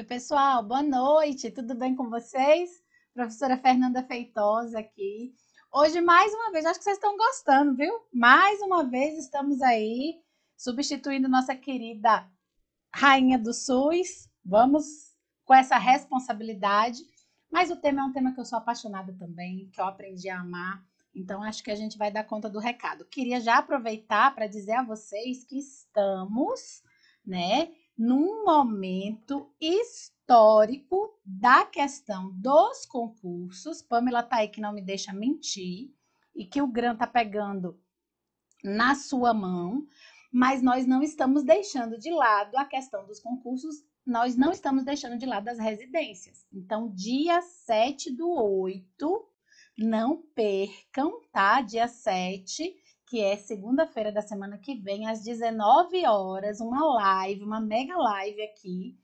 Oi, pessoal, boa noite, tudo bem com vocês? Professora Fernanda Feitosa aqui. Hoje, mais uma vez, acho que vocês estão gostando, viu? Mais uma vez estamos aí substituindo nossa querida Rainha do SUS. Vamos com essa responsabilidade. Mas o tema é um tema que eu sou apaixonada também, que eu aprendi a amar. Então, acho que a gente vai dar conta do recado. Queria já aproveitar para dizer a vocês que estamos, né? num momento histórico da questão dos concursos. Pamela tá aí que não me deixa mentir e que o Gran tá pegando na sua mão, mas nós não estamos deixando de lado a questão dos concursos, nós não estamos deixando de lado as residências. Então, dia 7 do 8, não percam, tá? Dia 7 que é segunda-feira da semana que vem, às 19 horas, uma live, uma mega live aqui,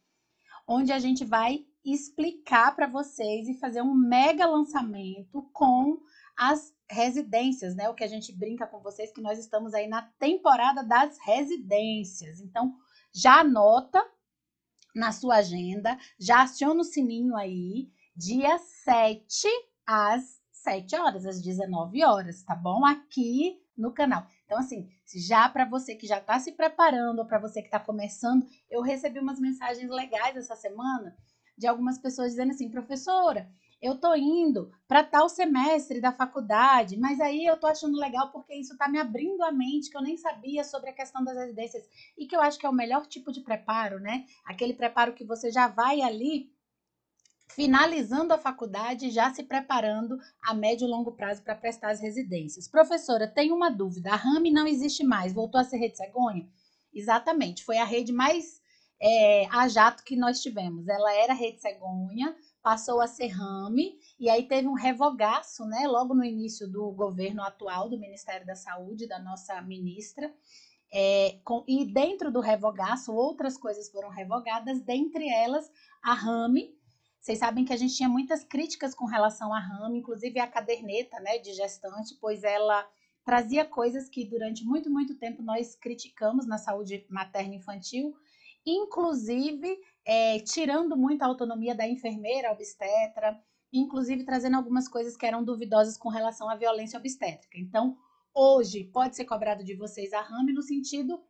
onde a gente vai explicar para vocês e fazer um mega lançamento com as residências, né? O que a gente brinca com vocês que nós estamos aí na temporada das residências. Então, já anota na sua agenda, já aciona o sininho aí, dia 7 às 7 horas, às 19 horas, tá bom? Aqui no canal. Então, assim, já para você que já está se preparando, ou para você que está começando, eu recebi umas mensagens legais essa semana de algumas pessoas dizendo assim, professora, eu tô indo para tal semestre da faculdade, mas aí eu tô achando legal porque isso está me abrindo a mente que eu nem sabia sobre a questão das residências e que eu acho que é o melhor tipo de preparo, né? Aquele preparo que você já vai ali finalizando a faculdade, já se preparando a médio e longo prazo para prestar as residências. Professora, tem uma dúvida. A Rame não existe mais, voltou a ser rede cegonha? Exatamente, foi a rede mais é, a jato que nós tivemos. Ela era rede cegonha, passou a ser Rame, e aí teve um revogaço, né, logo no início do governo atual do Ministério da Saúde, da nossa ministra. É, com, e dentro do revogaço, outras coisas foram revogadas, dentre elas a Rame, vocês sabem que a gente tinha muitas críticas com relação à RAM, inclusive a caderneta né, de gestante, pois ela trazia coisas que durante muito, muito tempo nós criticamos na saúde materna e infantil, inclusive é, tirando muito a autonomia da enfermeira obstetra, inclusive trazendo algumas coisas que eram duvidosas com relação à violência obstétrica. Então, hoje pode ser cobrado de vocês a rame no sentido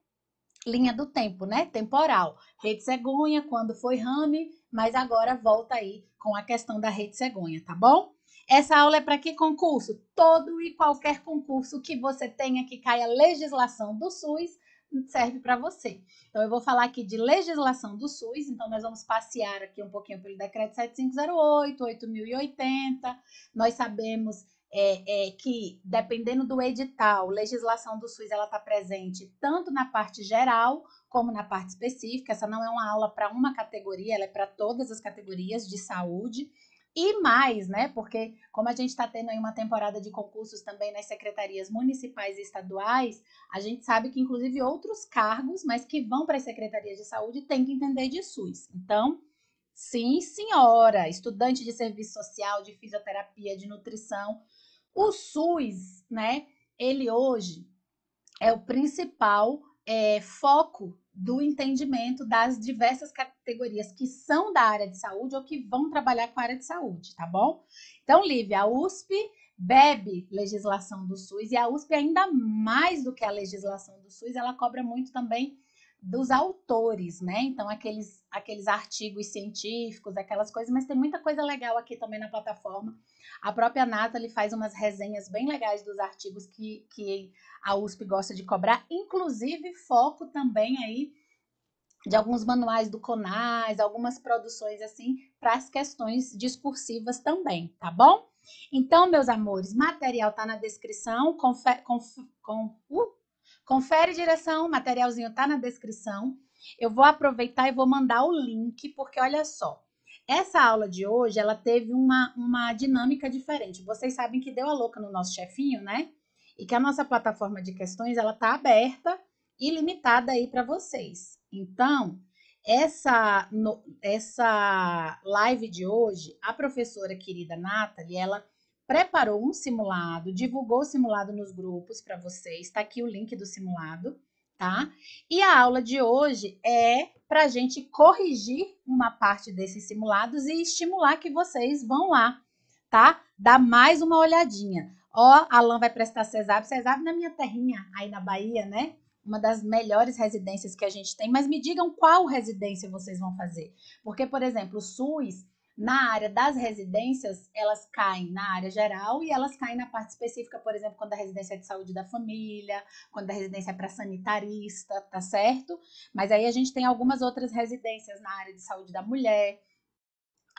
linha do tempo, né? Temporal. Rede cegonha, quando foi rame, mas agora volta aí com a questão da rede cegonha, tá bom? Essa aula é para que concurso? Todo e qualquer concurso que você tenha que caia legislação do SUS serve para você. Então, eu vou falar aqui de legislação do SUS, então nós vamos passear aqui um pouquinho pelo decreto 7508, 8080, nós sabemos é, é, que, dependendo do edital, legislação do SUS ela está presente tanto na parte geral como na parte específica. Essa não é uma aula para uma categoria, ela é para todas as categorias de saúde. E mais, né? Porque como a gente está tendo aí uma temporada de concursos também nas secretarias municipais e estaduais, a gente sabe que inclusive outros cargos, mas que vão para as secretarias de saúde, tem que entender de SUS. Então, sim, senhora, estudante de serviço social, de fisioterapia, de nutrição, o SUS, né, ele hoje é o principal é, foco do entendimento das diversas categorias que são da área de saúde ou que vão trabalhar com a área de saúde, tá bom? Então, Lívia, a USP bebe legislação do SUS e a USP ainda mais do que a legislação do SUS, ela cobra muito também dos autores, né? Então, aqueles, aqueles artigos científicos, aquelas coisas, mas tem muita coisa legal aqui também na plataforma. A própria Nathalie faz umas resenhas bem legais dos artigos que, que a USP gosta de cobrar, inclusive foco também aí de alguns manuais do CONAS, algumas produções assim, para as questões discursivas também, tá bom? Então, meus amores, material tá na descrição, confere, conf, com, uh, Confere direção, o materialzinho tá na descrição. Eu vou aproveitar e vou mandar o link, porque olha só, essa aula de hoje, ela teve uma, uma dinâmica diferente. Vocês sabem que deu a louca no nosso chefinho, né? E que a nossa plataforma de questões, ela tá aberta e limitada aí para vocês. Então, essa, no, essa live de hoje, a professora querida Nathalie, ela preparou um simulado, divulgou o simulado nos grupos para vocês, está aqui o link do simulado, tá? E a aula de hoje é para a gente corrigir uma parte desses simulados e estimular que vocês vão lá, tá? Dá mais uma olhadinha. Ó, Alan vai prestar CESAB, CESAB na minha terrinha, aí na Bahia, né? uma das melhores residências que a gente tem, mas me digam qual residência vocês vão fazer. Porque, por exemplo, o SUS, na área das residências, elas caem na área geral e elas caem na parte específica, por exemplo, quando a residência é de saúde da família, quando a residência é para sanitarista, tá certo? Mas aí a gente tem algumas outras residências na área de saúde da mulher,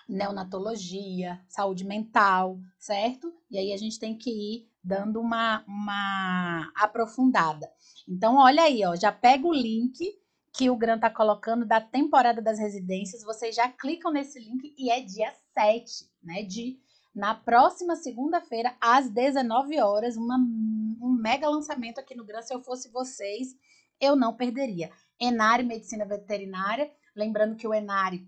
neonatologia, saúde mental, certo? E aí a gente tem que ir dando uma, uma aprofundada. Então, olha aí, ó, já pega o link que o Gran está colocando da temporada das residências. Vocês já clicam nesse link e é dia 7, né? De, na próxima segunda-feira, às 19 horas, uma, um mega lançamento aqui no Gran. Se eu fosse vocês, eu não perderia. Enare Medicina Veterinária. Lembrando que o Enare,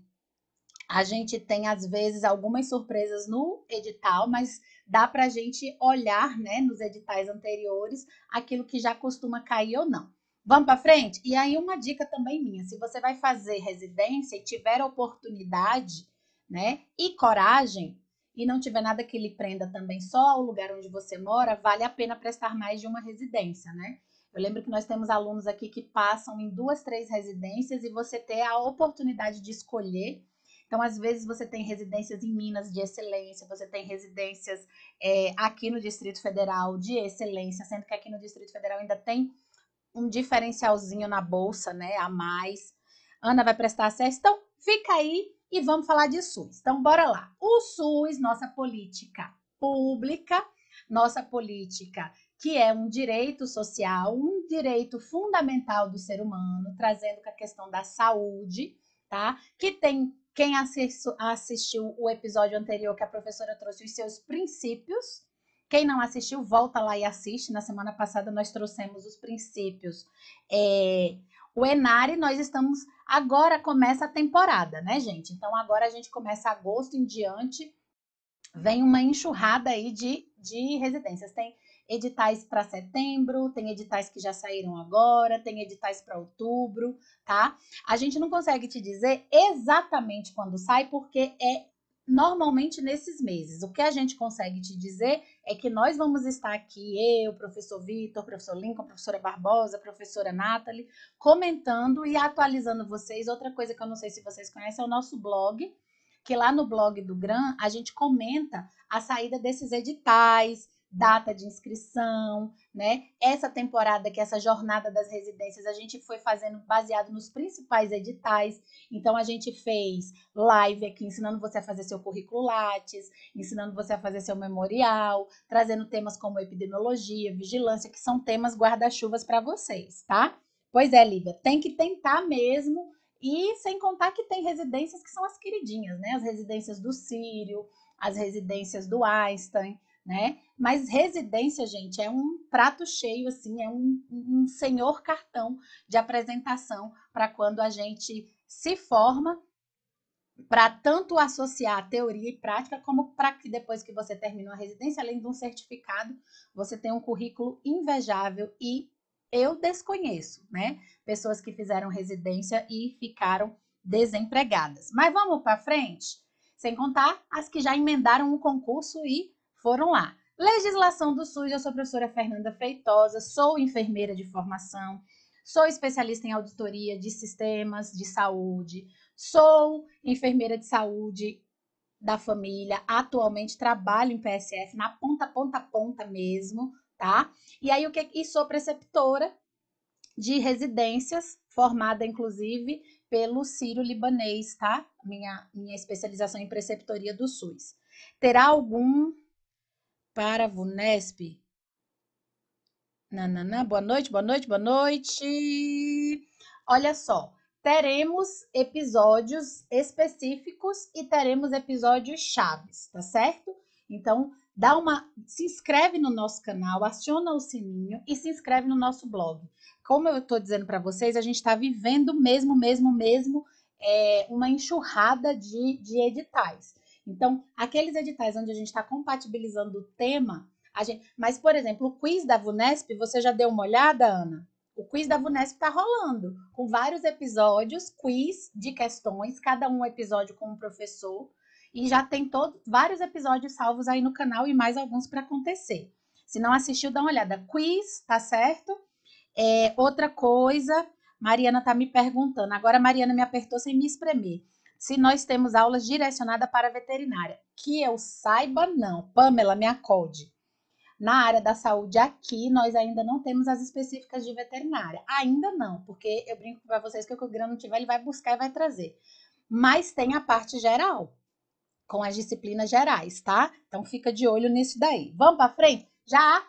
a gente tem, às vezes, algumas surpresas no edital, mas dá para a gente olhar né, nos editais anteriores aquilo que já costuma cair ou não. Vamos para frente? E aí, uma dica também minha: se você vai fazer residência e tiver oportunidade, né, e coragem, e não tiver nada que lhe prenda também só ao lugar onde você mora, vale a pena prestar mais de uma residência, né? Eu lembro que nós temos alunos aqui que passam em duas, três residências e você ter a oportunidade de escolher. Então, às vezes, você tem residências em Minas de excelência, você tem residências é, aqui no Distrito Federal de excelência, sendo que aqui no Distrito Federal ainda tem um diferencialzinho na bolsa, né? A mais. Ana vai prestar acesso. Então, fica aí e vamos falar de SUS. Então, bora lá. O SUS, nossa política pública, nossa política que é um direito social, um direito fundamental do ser humano, trazendo com a questão da saúde, tá? Que tem quem assistiu o episódio anterior que a professora trouxe os seus princípios, quem não assistiu, volta lá e assiste. Na semana passada nós trouxemos os princípios. É, o Enare, nós estamos. Agora começa a temporada, né, gente? Então agora a gente começa agosto em diante. Vem uma enxurrada aí de, de residências. Tem editais para setembro, tem editais que já saíram agora, tem editais para outubro, tá? A gente não consegue te dizer exatamente quando sai, porque é normalmente nesses meses. O que a gente consegue te dizer é que nós vamos estar aqui, eu, professor Vitor, professor Lincoln, professora Barbosa, professora Nathalie, comentando e atualizando vocês. Outra coisa que eu não sei se vocês conhecem é o nosso blog, que lá no blog do GRAM a gente comenta a saída desses editais, data de inscrição, né? Essa temporada que é essa jornada das residências a gente foi fazendo baseado nos principais editais. Então a gente fez live aqui ensinando você a fazer seu currículo Lattes, ensinando você a fazer seu memorial, trazendo temas como epidemiologia, vigilância, que são temas guarda-chuvas para vocês, tá? Pois é, Lívia, tem que tentar mesmo. E sem contar que tem residências que são as queridinhas, né? As residências do Sírio, as residências do Einstein, né? Mas residência, gente, é um prato cheio, assim, é um, um senhor cartão de apresentação para quando a gente se forma para tanto associar teoria e prática, como para que depois que você terminou a residência, além de um certificado, você tenha um currículo invejável e eu desconheço, né? Pessoas que fizeram residência e ficaram desempregadas. Mas vamos para frente, sem contar as que já emendaram um concurso e foram lá. Legislação do SUS, eu sou a professora Fernanda Feitosa, sou enfermeira de formação, sou especialista em auditoria de sistemas de saúde, sou enfermeira de saúde da família, atualmente trabalho em PSF na ponta, ponta, ponta mesmo, tá? E aí o que e sou preceptora de residências, formada inclusive pelo Ciro Libanês, tá? Minha minha especialização em preceptoria do SUS. Terá algum para a VUNESP. Nananã, boa noite, boa noite, boa noite. Olha só, teremos episódios específicos e teremos episódios chaves, tá certo? Então, dá uma, se inscreve no nosso canal, aciona o sininho e se inscreve no nosso blog. Como eu estou dizendo para vocês, a gente está vivendo mesmo, mesmo, mesmo é, uma enxurrada de, de editais. Então, aqueles editais onde a gente está compatibilizando o tema, a gente... mas, por exemplo, o quiz da VUNESP, você já deu uma olhada, Ana? O quiz da VUNESP está rolando, com vários episódios, quiz de questões, cada um episódio com um professor, e já tem todo, vários episódios salvos aí no canal e mais alguns para acontecer. Se não assistiu, dá uma olhada. Quiz, tá certo? É, outra coisa, Mariana tá me perguntando. Agora Mariana me apertou sem me espremer se nós temos aulas direcionadas para veterinária. Que eu saiba, não. Pamela, me acode. Na área da saúde aqui, nós ainda não temos as específicas de veterinária. Ainda não, porque eu brinco para vocês que o que o grano tiver, ele vai buscar e vai trazer. Mas tem a parte geral, com as disciplinas gerais, tá? Então fica de olho nisso daí. Vamos para frente? Já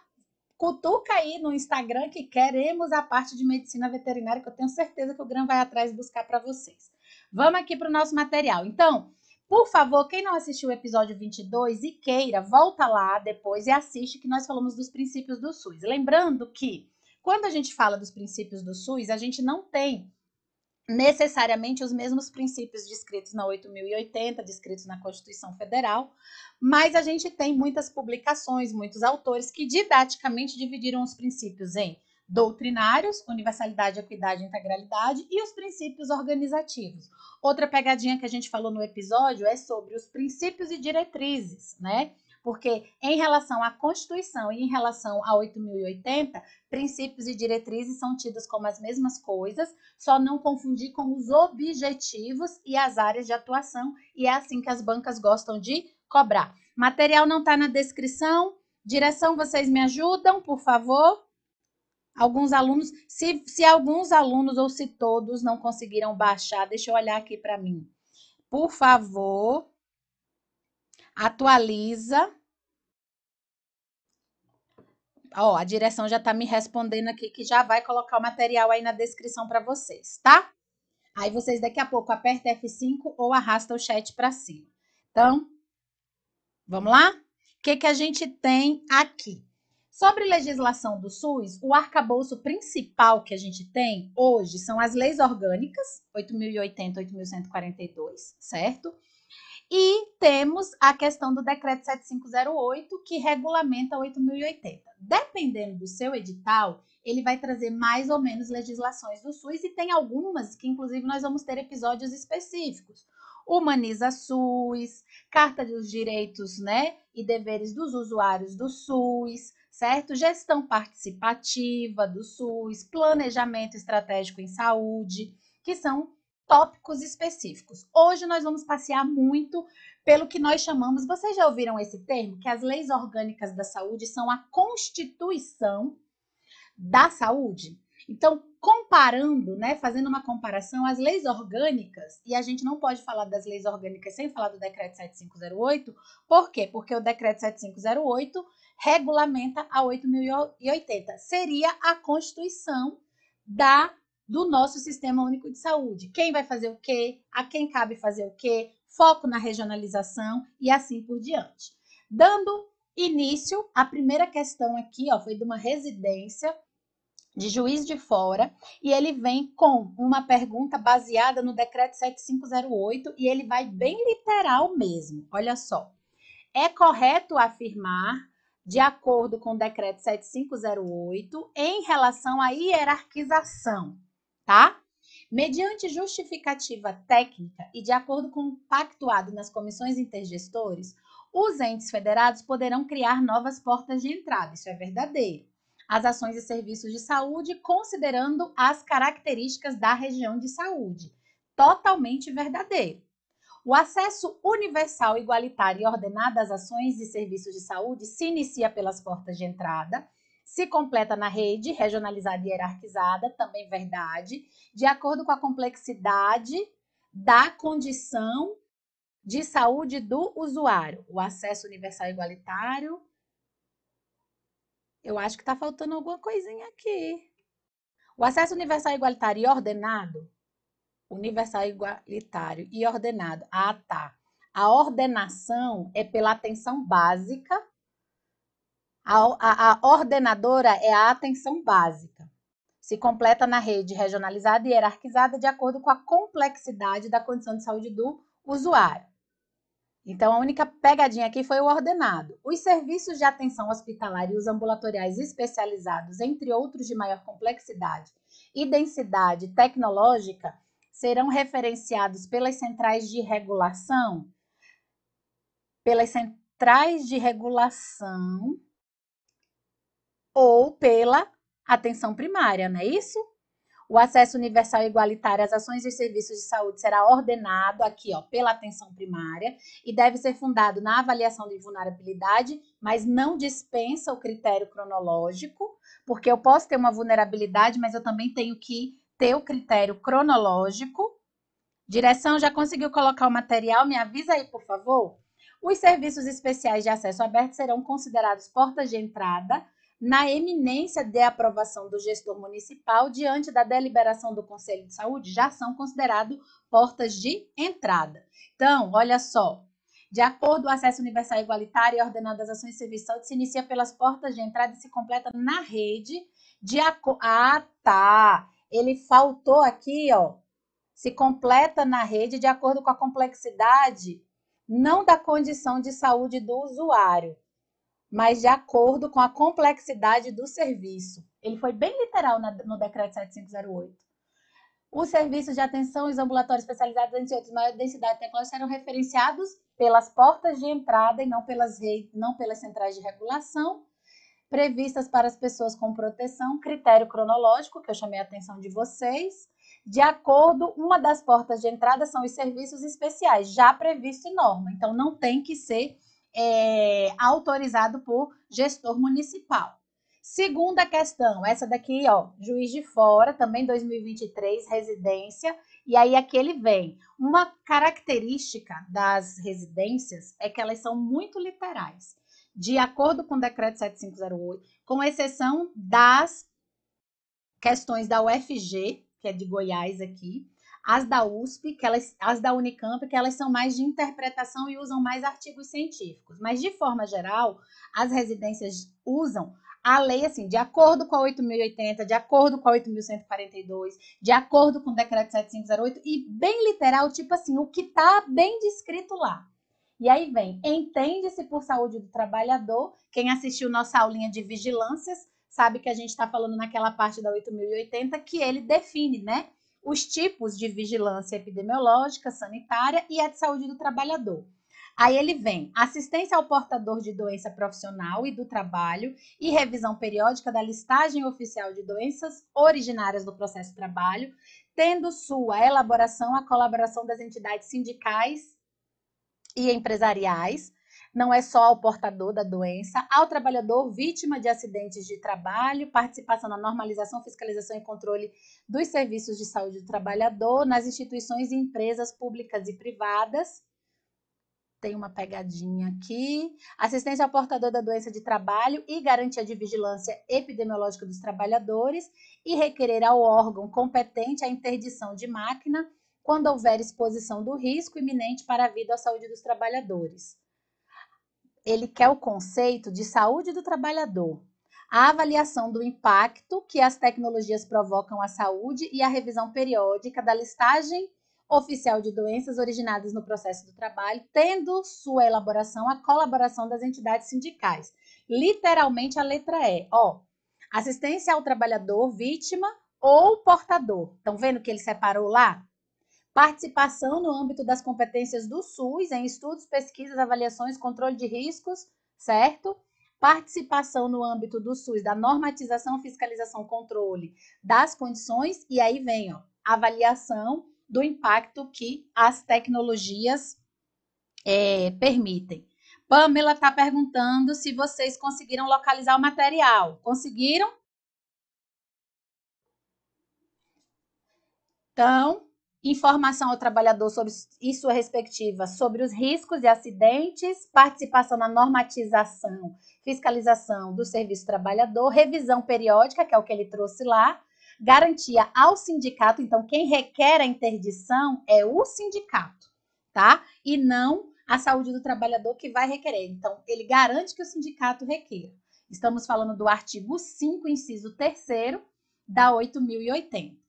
cutuca aí no Instagram que queremos a parte de medicina veterinária, que eu tenho certeza que o Gran vai atrás buscar para vocês. Vamos aqui para o nosso material. Então, por favor, quem não assistiu o episódio 22 e queira, volta lá depois e assiste que nós falamos dos princípios do SUS. Lembrando que quando a gente fala dos princípios do SUS, a gente não tem necessariamente os mesmos princípios descritos na 8080, descritos na Constituição Federal, mas a gente tem muitas publicações, muitos autores que didaticamente dividiram os princípios em doutrinários, universalidade, equidade e integralidade, e os princípios organizativos. Outra pegadinha que a gente falou no episódio é sobre os princípios e diretrizes, né? Porque em relação à Constituição e em relação a 8080, princípios e diretrizes são tidos como as mesmas coisas, só não confundir com os objetivos e as áreas de atuação, e é assim que as bancas gostam de cobrar. Material não está na descrição. Direção, vocês me ajudam, por favor? Alguns alunos, se, se alguns alunos ou se todos não conseguiram baixar, deixa eu olhar aqui para mim. Por favor, atualiza. Ó, a direção já está me respondendo aqui que já vai colocar o material aí na descrição para vocês, tá? Aí vocês daqui a pouco aperta F5 ou arrasta o chat para cima. Então, vamos lá? O que, que a gente tem aqui? Sobre legislação do SUS, o arcabouço principal que a gente tem hoje são as leis orgânicas, 8.080, 8.142, certo? E temos a questão do decreto 7508, que regulamenta 8.080. Dependendo do seu edital, ele vai trazer mais ou menos legislações do SUS e tem algumas que, inclusive, nós vamos ter episódios específicos. Humaniza SUS, Carta dos Direitos né, e Deveres dos Usuários do SUS, certo? Gestão participativa do SUS, planejamento estratégico em saúde, que são tópicos específicos. Hoje nós vamos passear muito pelo que nós chamamos, vocês já ouviram esse termo? Que as leis orgânicas da saúde são a constituição da saúde. Então, comparando, né, fazendo uma comparação, as leis orgânicas, e a gente não pode falar das leis orgânicas sem falar do decreto 7508, por quê? Porque o decreto 7508 regulamenta a 8.080. Seria a constituição da do nosso Sistema Único de Saúde. Quem vai fazer o quê? A quem cabe fazer o quê? Foco na regionalização e assim por diante. Dando início, a primeira questão aqui ó, foi de uma residência de juiz de fora e ele vem com uma pergunta baseada no decreto 7508 e ele vai bem literal mesmo. Olha só. É correto afirmar de acordo com o decreto 7508, em relação à hierarquização, tá? Mediante justificativa técnica e de acordo com o pactuado nas comissões intergestores, os entes federados poderão criar novas portas de entrada, isso é verdadeiro, às ações e serviços de saúde, considerando as características da região de saúde. Totalmente verdadeiro. O acesso universal, igualitário e ordenado às ações e serviços de saúde se inicia pelas portas de entrada, se completa na rede regionalizada e hierarquizada, também verdade, de acordo com a complexidade da condição de saúde do usuário. O acesso universal e igualitário. Eu acho que está faltando alguma coisinha aqui. O acesso universal igualitário e ordenado universal igualitário e ordenado. Ah, tá. A ordenação é pela atenção básica. A, a, a ordenadora é a atenção básica. Se completa na rede regionalizada e hierarquizada de acordo com a complexidade da condição de saúde do usuário. Então, a única pegadinha aqui foi o ordenado. Os serviços de atenção hospitalar e os ambulatoriais especializados, entre outros de maior complexidade e densidade tecnológica, serão referenciados pelas centrais de regulação, pelas centrais de regulação ou pela atenção primária, não é isso? O acesso universal e igualitário às ações e serviços de saúde será ordenado aqui, ó, pela atenção primária e deve ser fundado na avaliação de vulnerabilidade, mas não dispensa o critério cronológico, porque eu posso ter uma vulnerabilidade, mas eu também tenho que ter o critério cronológico. Direção, já conseguiu colocar o material? Me avisa aí, por favor. Os serviços especiais de acesso aberto serão considerados portas de entrada na eminência de aprovação do gestor municipal diante da deliberação do Conselho de Saúde, já são considerados portas de entrada. Então, olha só. De acordo com o acesso universal igualitário e ordenado das ações de serviço de saúde, se inicia pelas portas de entrada e se completa na rede de acordo. Ah, tá ele faltou aqui, ó, se completa na rede de acordo com a complexidade, não da condição de saúde do usuário, mas de acordo com a complexidade do serviço. Ele foi bem literal na, no decreto 7508. Os serviços de atenção e os ambulatórios especializados, entre outros, maior densidade tecnológica, eram referenciados pelas portas de entrada e não pelas, redes, não pelas centrais de regulação previstas para as pessoas com proteção, critério cronológico, que eu chamei a atenção de vocês. De acordo, uma das portas de entrada são os serviços especiais, já previsto em norma, então não tem que ser é, autorizado por gestor municipal. Segunda questão, essa daqui, ó, juiz de fora, também 2023, residência, e aí aqui ele vem. Uma característica das residências é que elas são muito literais de acordo com o decreto 7508, com exceção das questões da UFG, que é de Goiás aqui, as da USP, que elas, as da Unicamp, que elas são mais de interpretação e usam mais artigos científicos. Mas, de forma geral, as residências usam a lei, assim, de acordo com a 8.080, de acordo com a 8.142, de acordo com o decreto 7508, e bem literal, tipo assim, o que está bem descrito lá. E aí vem, entende-se por saúde do trabalhador. Quem assistiu nossa aulinha de vigilâncias sabe que a gente está falando naquela parte da 8080 que ele define, né? Os tipos de vigilância epidemiológica, sanitária e a de saúde do trabalhador. Aí ele vem assistência ao portador de doença profissional e do trabalho e revisão periódica da listagem oficial de doenças originárias do processo de trabalho, tendo sua elaboração a colaboração das entidades sindicais e empresariais. Não é só ao portador da doença, ao trabalhador vítima de acidentes de trabalho, participação na normalização, fiscalização e controle dos serviços de saúde do trabalhador, nas instituições e empresas públicas e privadas, tem uma pegadinha aqui. Assistência ao portador da doença de trabalho e garantia de vigilância epidemiológica dos trabalhadores e requerer ao órgão competente a interdição de máquina quando houver exposição do risco iminente para a vida ou a saúde dos trabalhadores. Ele quer o conceito de saúde do trabalhador, a avaliação do impacto que as tecnologias provocam à saúde e a revisão periódica da listagem oficial de doenças originadas no processo do trabalho, tendo sua elaboração a colaboração das entidades sindicais. Literalmente a letra E, ó. Assistência ao trabalhador vítima ou portador. Estão vendo que ele separou lá? participação no âmbito das competências do SUS em estudos, pesquisas, avaliações, controle de riscos, certo? Participação no âmbito do SUS da normatização, fiscalização, controle das condições e aí vem, ó, avaliação do impacto que as tecnologias é, permitem. Pamela está perguntando se vocês conseguiram localizar o material. Conseguiram? Então, informação ao trabalhador sobre, e sua respectiva sobre os riscos e acidentes, participação na normatização, fiscalização do serviço trabalhador, revisão periódica, que é o que ele trouxe lá, garantia ao sindicato, então quem requer a interdição é o sindicato, tá? E não a saúde do trabalhador que vai requerer. Então, ele garante que o sindicato requeira. Estamos falando do artigo 5, inciso 3 da 8080.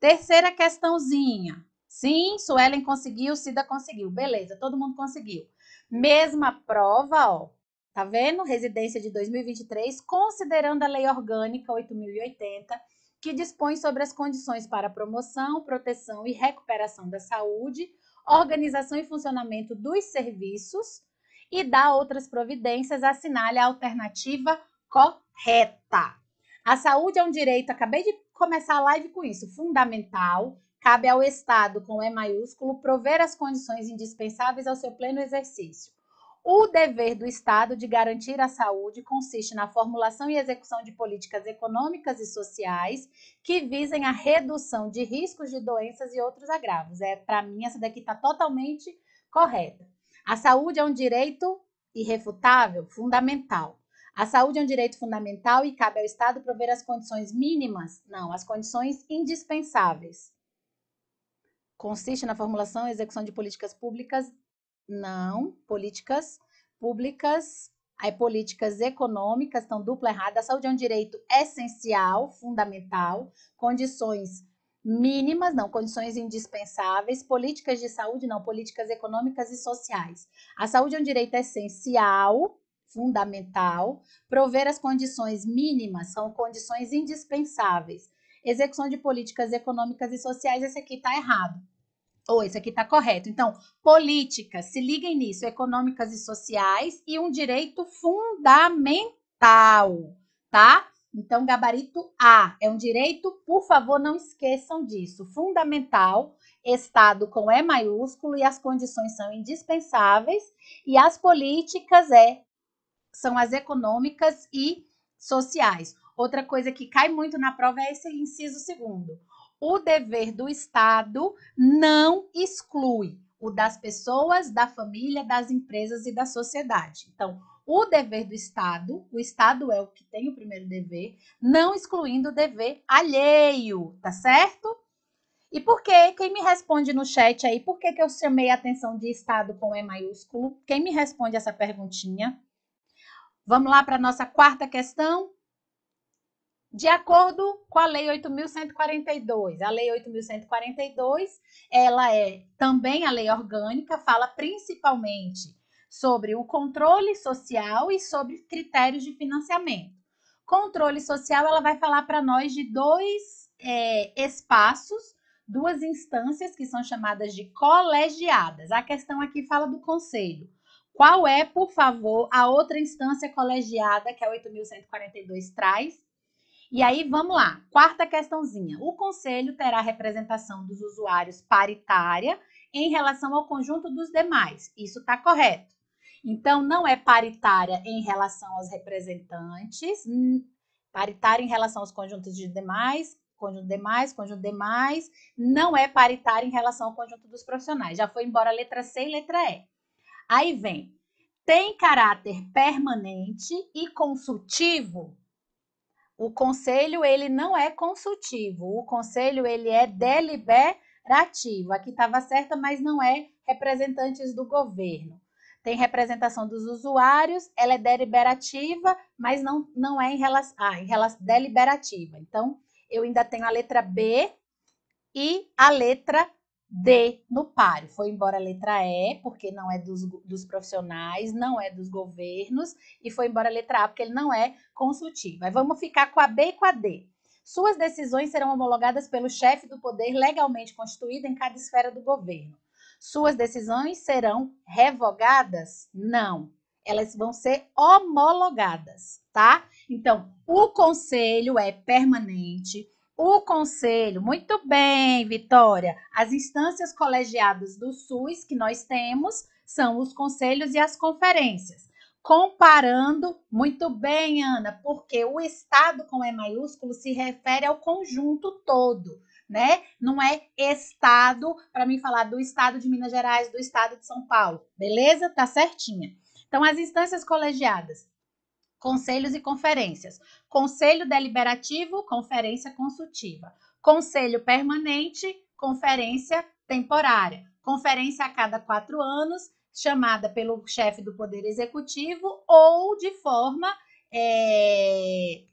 Terceira questãozinha. Sim, Suelen conseguiu, Cida conseguiu. Beleza, todo mundo conseguiu. Mesma prova, ó. Tá vendo? Residência de 2023, considerando a Lei Orgânica 8080, que dispõe sobre as condições para promoção, proteção e recuperação da saúde, organização e funcionamento dos serviços e dá outras providências, assinale a alternativa correta. A saúde é um direito, acabei de começar a live com isso. Fundamental, cabe ao Estado, com E maiúsculo, prover as condições indispensáveis ao seu pleno exercício. O dever do Estado de garantir a saúde consiste na formulação e execução de políticas econômicas e sociais que visem a redução de riscos de doenças e outros agravos. É, para mim, essa daqui está totalmente correta. A saúde é um direito irrefutável, fundamental. A saúde é um direito fundamental e cabe ao Estado prover as condições mínimas, não, as condições indispensáveis. Consiste na formulação e execução de políticas públicas? Não, políticas públicas, aí é políticas econômicas estão dupla errada. A saúde é um direito essencial, fundamental, condições mínimas, não, condições indispensáveis, políticas de saúde, não, políticas econômicas e sociais. A saúde é um direito essencial, fundamental. Prover as condições mínimas são condições indispensáveis. Execução de políticas econômicas e sociais, esse aqui está errado. Ou esse aqui está correto. Então, políticas, se liguem nisso, econômicas e sociais e um direito fundamental, tá? Então, gabarito A é um direito, por favor, não esqueçam disso. Fundamental, Estado com E maiúsculo e as condições são indispensáveis. E as políticas é são as econômicas e sociais. Outra coisa que cai muito na prova é esse inciso segundo. O dever do Estado não exclui o das pessoas, da família, das empresas e da sociedade. Então, o dever do Estado, o Estado é o que tem o primeiro dever, não excluindo o dever alheio, tá certo? E por que? Quem me responde no chat aí, por que, que eu chamei a atenção de Estado com E maiúsculo? Quem me responde essa perguntinha? Vamos lá para a nossa quarta questão. De acordo com a Lei 8.142, a Lei 8.142, ela é também a lei orgânica, fala principalmente sobre o controle social e sobre critérios de financiamento. Controle social, ela vai falar para nós de dois é, espaços, duas instâncias que são chamadas de colegiadas. A questão aqui fala do conselho. Qual é, por favor, a outra instância colegiada que a 8.142 traz? E aí, vamos lá. Quarta questãozinha. O conselho terá representação dos usuários paritária em relação ao conjunto dos demais. Isso está correto. Então, não é paritária em relação aos representantes, paritária em relação aos conjuntos de demais, conjunto demais, conjunto demais, não é paritária em relação ao conjunto dos profissionais. Já foi embora a letra C e letra E. Aí vem, tem caráter permanente e consultivo? O conselho, ele não é consultivo, o conselho, ele é deliberativo. Aqui estava certa, mas não é representantes do governo. Tem representação dos usuários, ela é deliberativa, mas não, não é em relação, ah, em relação deliberativa. Então, eu ainda tenho a letra B e a letra D no páreo. Foi embora a letra E, porque não é dos, dos profissionais, não é dos governos, e foi embora a letra A, porque ele não é consultivo. Aí vamos ficar com a B e com a D. Suas decisões serão homologadas pelo chefe do poder legalmente constituído em cada esfera do governo. Suas decisões serão revogadas? Não. Elas vão ser homologadas, tá? Então, o conselho é permanente o conselho, muito bem, Vitória. As instâncias colegiadas do SUS que nós temos são os conselhos e as conferências. Comparando, muito bem, Ana, porque o Estado com E maiúsculo se refere ao conjunto todo, né? Não é Estado, para mim falar do Estado de Minas Gerais, do Estado de São Paulo, beleza? Tá certinha. Então, as instâncias colegiadas conselhos e conferências. Conselho deliberativo, conferência consultiva. Conselho permanente, conferência temporária. Conferência a cada quatro anos, chamada pelo chefe do Poder Executivo ou de forma. É...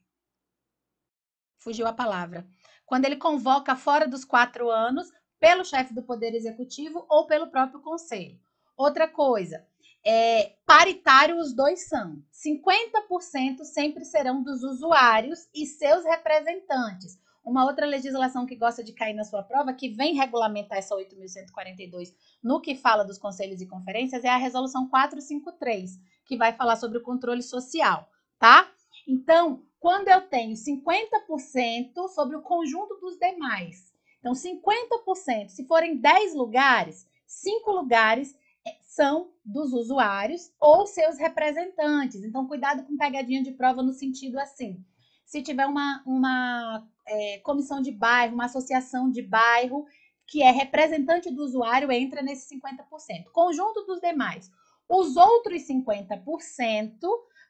Fugiu a palavra. Quando ele convoca fora dos quatro anos, pelo chefe do Poder Executivo ou pelo próprio Conselho. Outra coisa, é, paritário os dois são. 50% sempre serão dos usuários e seus representantes. Uma outra legislação que gosta de cair na sua prova, que vem regulamentar essa 8.142 no que fala dos conselhos e conferências, é a Resolução 453, que vai falar sobre o controle social, tá? Então, quando eu tenho 50% sobre o conjunto dos demais, então 50%, se forem 10 lugares, 5 lugares são dos usuários ou seus representantes. Então, cuidado com pegadinha de prova no sentido assim. Se tiver uma, uma é, comissão de bairro, uma associação de bairro que é representante do usuário, entra nesse 50%. Conjunto dos demais. Os outros 50%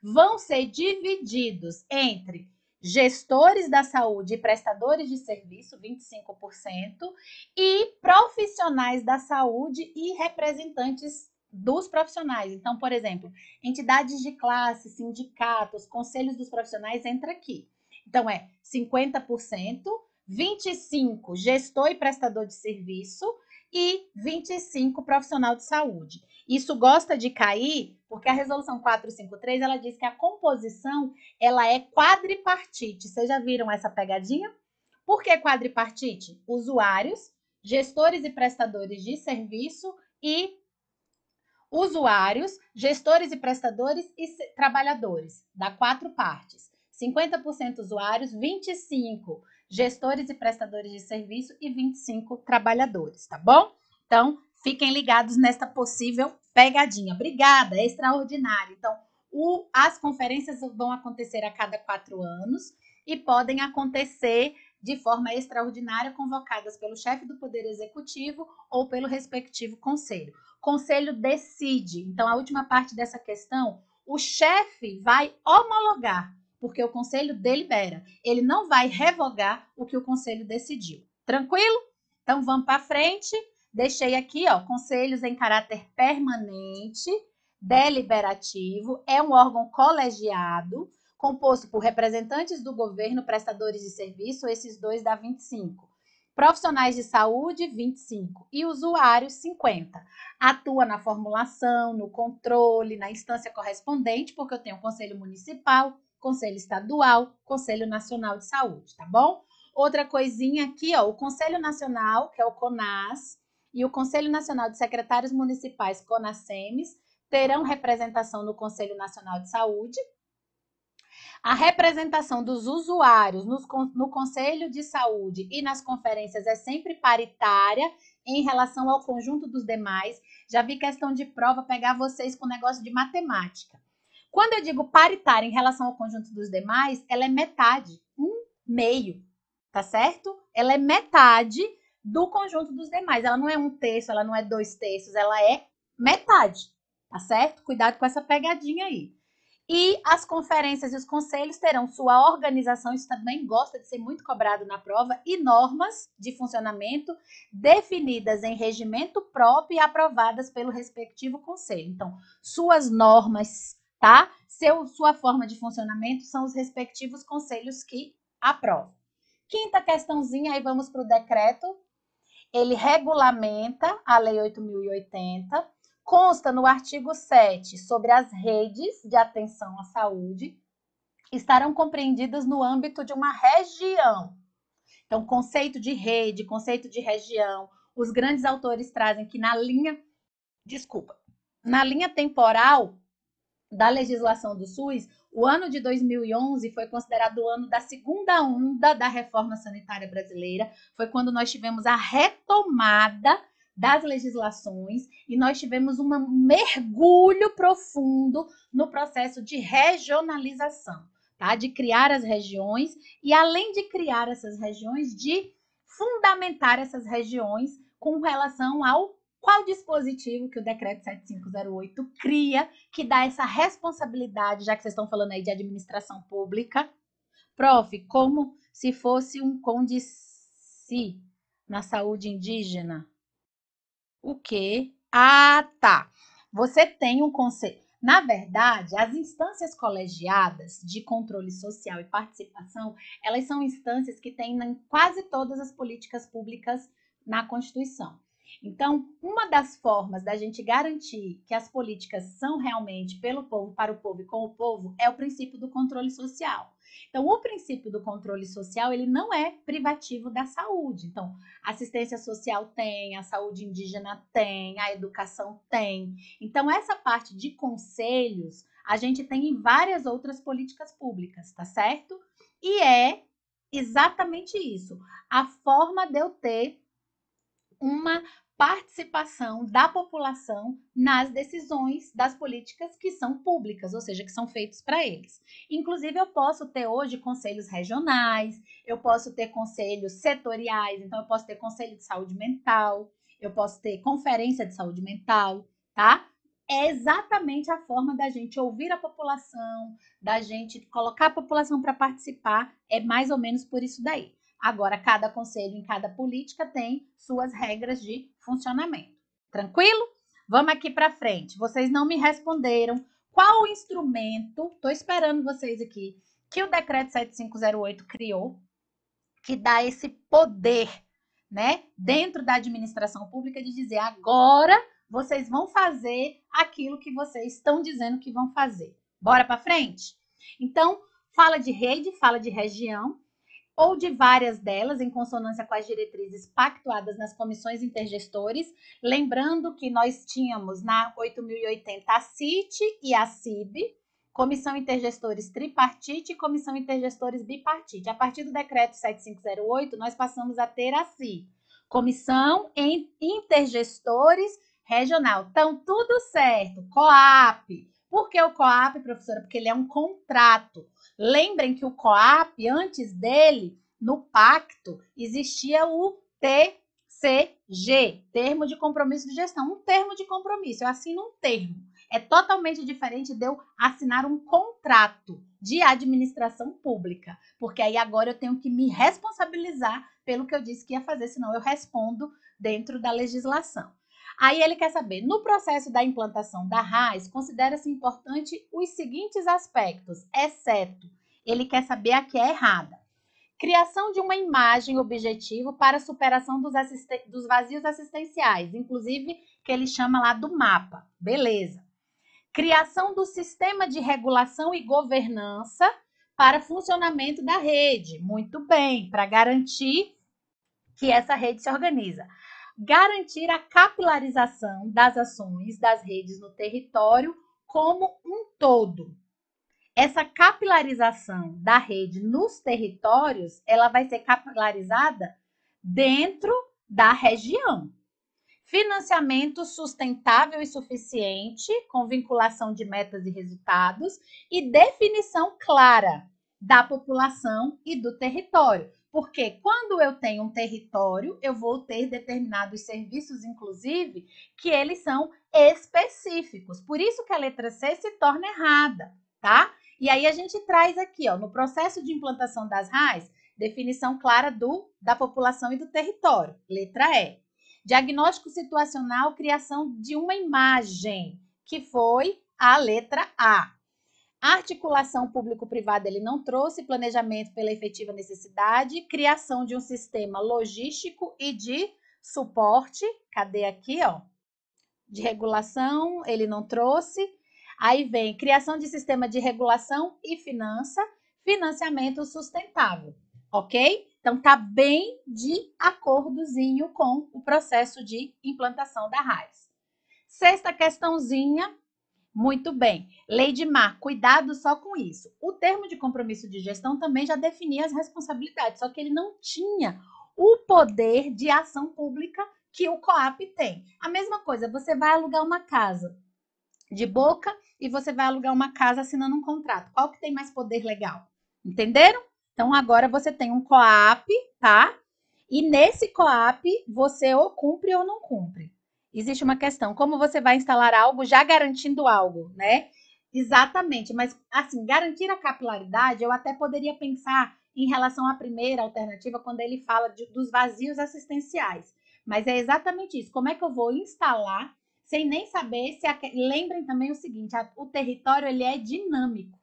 vão ser divididos entre gestores da saúde e prestadores de serviço, 25%, e profissionais da saúde e representantes dos profissionais. Então, por exemplo, entidades de classe, sindicatos, conselhos dos profissionais entra aqui. Então é 50%, 25 gestor e prestador de serviço e 25 profissional de saúde. Isso gosta de cair porque a resolução 453, ela diz que a composição, ela é quadripartite. Vocês já viram essa pegadinha? Por que quadripartite? Usuários, gestores e prestadores de serviço e usuários, gestores e prestadores e trabalhadores. Dá quatro partes. 50% usuários, 25 gestores e prestadores de serviço e 25 trabalhadores, tá bom? Então, fiquem ligados nesta possível pegadinha. Obrigada, é extraordinário. Então, o, as conferências vão acontecer a cada quatro anos e podem acontecer de forma extraordinária, convocadas pelo chefe do Poder Executivo ou pelo respectivo conselho. Conselho decide. Então, a última parte dessa questão, o chefe vai homologar, porque o conselho delibera. Ele não vai revogar o que o conselho decidiu. Tranquilo? Então, vamos para frente. Deixei aqui, ó, conselhos em caráter permanente, deliberativo, é um órgão colegiado, composto por representantes do governo, prestadores de serviço, esses dois dá 25. Profissionais de saúde, 25. E usuários, 50. Atua na formulação, no controle, na instância correspondente, porque eu tenho Conselho Municipal, Conselho Estadual, Conselho Nacional de Saúde, tá bom? Outra coisinha aqui, ó, o Conselho Nacional, que é o CONAS, e o Conselho Nacional de Secretários Municipais, CONASEMES, terão representação no Conselho Nacional de Saúde. A representação dos usuários nos, no Conselho de Saúde e nas conferências é sempre paritária em relação ao conjunto dos demais. Já vi questão de prova pegar vocês com negócio de matemática. Quando eu digo paritária em relação ao conjunto dos demais, ela é metade, um meio, tá certo? Ela é metade do conjunto dos demais. Ela não é um terço, ela não é dois terços, ela é metade, tá certo? Cuidado com essa pegadinha aí. E as conferências e os conselhos terão sua organização, isso também gosta de ser muito cobrado na prova, e normas de funcionamento definidas em regimento próprio e aprovadas pelo respectivo conselho. Então, suas normas, tá? Seu, sua forma de funcionamento são os respectivos conselhos que aprovam. Quinta questãozinha, aí vamos para o decreto ele regulamenta a Lei 8080, consta no artigo 7 sobre as redes de atenção à saúde, estarão compreendidas no âmbito de uma região. Então, conceito de rede, conceito de região, os grandes autores trazem que na linha, desculpa, na linha temporal da legislação do SUS, o ano de 2011 foi considerado o ano da segunda onda da reforma sanitária brasileira. Foi quando nós tivemos a retomada das legislações e nós tivemos um mergulho profundo no processo de regionalização, tá? De criar as regiões e além de criar essas regiões, de fundamentar essas regiões com relação ao qual dispositivo que o decreto 7508 cria que dá essa responsabilidade, já que vocês estão falando aí de administração pública? Prof, como se fosse um condici na saúde indígena? O que? Ah, tá. Você tem um conselho. Na verdade, as instâncias colegiadas de controle social e participação, elas são instâncias que têm em quase todas as políticas públicas na Constituição. Então, uma das formas da gente garantir que as políticas são realmente pelo povo, para o povo e com o povo é o princípio do controle social. Então, o princípio do controle social, ele não é privativo da saúde. Então, assistência social tem, a saúde indígena tem, a educação tem. Então, essa parte de conselhos, a gente tem em várias outras políticas públicas, tá certo? E é exatamente isso, a forma de eu ter uma participação da população nas decisões das políticas que são públicas, ou seja, que são feitos para eles. Inclusive, eu posso ter hoje conselhos regionais, eu posso ter conselhos setoriais, então eu posso ter conselho de saúde mental, eu posso ter conferência de saúde mental, tá? É exatamente a forma da gente ouvir a população, da gente colocar a população para participar, é mais ou menos por isso daí. Agora, cada conselho em cada política tem suas regras de funcionamento. Tranquilo? Vamos aqui para frente. Vocês não me responderam qual o instrumento, estou esperando vocês aqui, que o decreto 7508 criou, que dá esse poder, né, dentro da administração pública de dizer agora vocês vão fazer aquilo que vocês estão dizendo que vão fazer. Bora para frente? Então, fala de rede, fala de região, ou de várias delas, em consonância com as diretrizes pactuadas nas comissões intergestores. Lembrando que nós tínhamos na 8080 a CIT e a CIB, Comissão Intergestores Tripartite e Comissão Intergestores Bipartite. A partir do decreto 7508, nós passamos a ter a CI, Comissão Intergestores Regional. Então, tudo certo, COAP por que o COAP, professora? Porque ele é um contrato. Lembrem que o COAP, antes dele, no pacto, existia o TCG, Termo de Compromisso de Gestão. Um termo de compromisso, eu assino um termo. É totalmente diferente de eu assinar um contrato de administração pública, porque aí agora eu tenho que me responsabilizar pelo que eu disse que ia fazer, senão eu respondo dentro da legislação. Aí ele quer saber, no processo da implantação da RAIS, considera-se importante os seguintes aspectos, exceto, ele quer saber a que é errada. Criação de uma imagem objetivo para superação dos, dos vazios assistenciais, inclusive que ele chama lá do mapa. Beleza. Criação do sistema de regulação e governança para funcionamento da rede. Muito bem, para garantir que essa rede se organiza garantir a capilarização das ações das redes no território como um todo. Essa capilarização da rede nos territórios, ela vai ser capilarizada dentro da região. Financiamento sustentável e suficiente, com vinculação de metas e resultados, e definição clara da população e do território. Porque quando eu tenho um território, eu vou ter determinados serviços, inclusive, que eles são específicos. Por isso que a letra C se torna errada, tá? E aí a gente traz aqui, ó, no processo de implantação das RAIs, definição clara do da população e do território. Letra E. Diagnóstico situacional, criação de uma imagem, que foi a letra A articulação público-privada ele não trouxe planejamento pela efetiva necessidade, criação de um sistema logístico e de suporte, cadê aqui, ó? De regulação, ele não trouxe. Aí vem criação de sistema de regulação e finança, financiamento sustentável, ok? Então tá bem de acordozinho com o processo de implantação da RAIS. Sexta questãozinha, muito bem. Mar, cuidado só com isso. O termo de compromisso de gestão também já definia as responsabilidades, só que ele não tinha o poder de ação pública que o COAP tem. A mesma coisa, você vai alugar uma casa de boca e você vai alugar uma casa assinando um contrato. Qual que tem mais poder legal? Entenderam? Então agora você tem um COAP, tá? E nesse COAP você ou cumpre ou não cumpre existe uma questão, como você vai instalar algo já garantindo algo, né? Exatamente, mas assim, garantir a capilaridade, eu até poderia pensar em relação à primeira alternativa, quando ele fala de, dos vazios assistenciais. Mas é exatamente isso. Como é que eu vou instalar sem nem saber se. A... Lembrem também o seguinte: a, o território ele é dinâmico.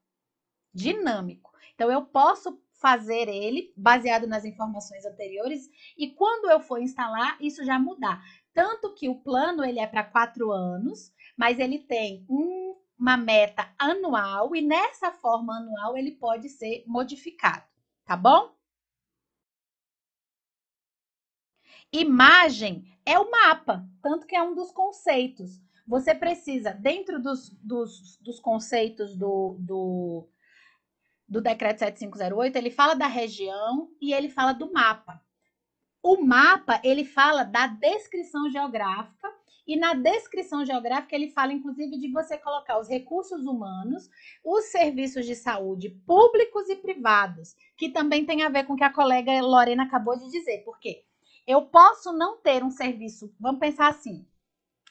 Dinâmico. Então, eu posso fazer ele baseado nas informações anteriores e quando eu for instalar, isso já mudar. Tanto que o plano ele é para quatro anos, mas ele tem um, uma meta anual e nessa forma anual ele pode ser modificado, tá bom? Imagem é o mapa, tanto que é um dos conceitos. Você precisa, dentro dos, dos, dos conceitos do, do, do decreto 7508, ele fala da região e ele fala do mapa. O mapa, ele fala da descrição geográfica e na descrição geográfica ele fala inclusive de você colocar os recursos humanos, os serviços de saúde públicos e privados, que também tem a ver com o que a colega Lorena acabou de dizer, porque eu posso não ter um serviço, vamos pensar assim,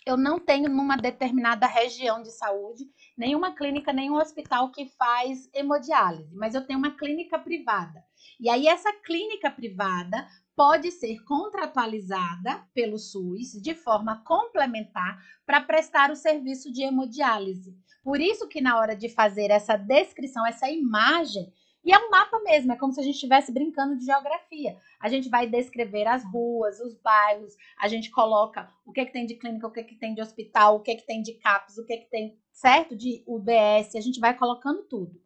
eu não tenho numa determinada região de saúde nenhuma clínica, nenhum hospital que faz hemodiálise, mas eu tenho uma clínica privada. E aí essa clínica privada pode ser contratualizada pelo SUS de forma complementar para prestar o serviço de hemodiálise. Por isso que na hora de fazer essa descrição, essa imagem, e é um mapa mesmo, é como se a gente estivesse brincando de geografia. A gente vai descrever as ruas, os bairros, a gente coloca o que, é que tem de clínica, o que, é que tem de hospital, o que, é que tem de CAPS, o que, que tem, certo? De UBS, a gente vai colocando tudo.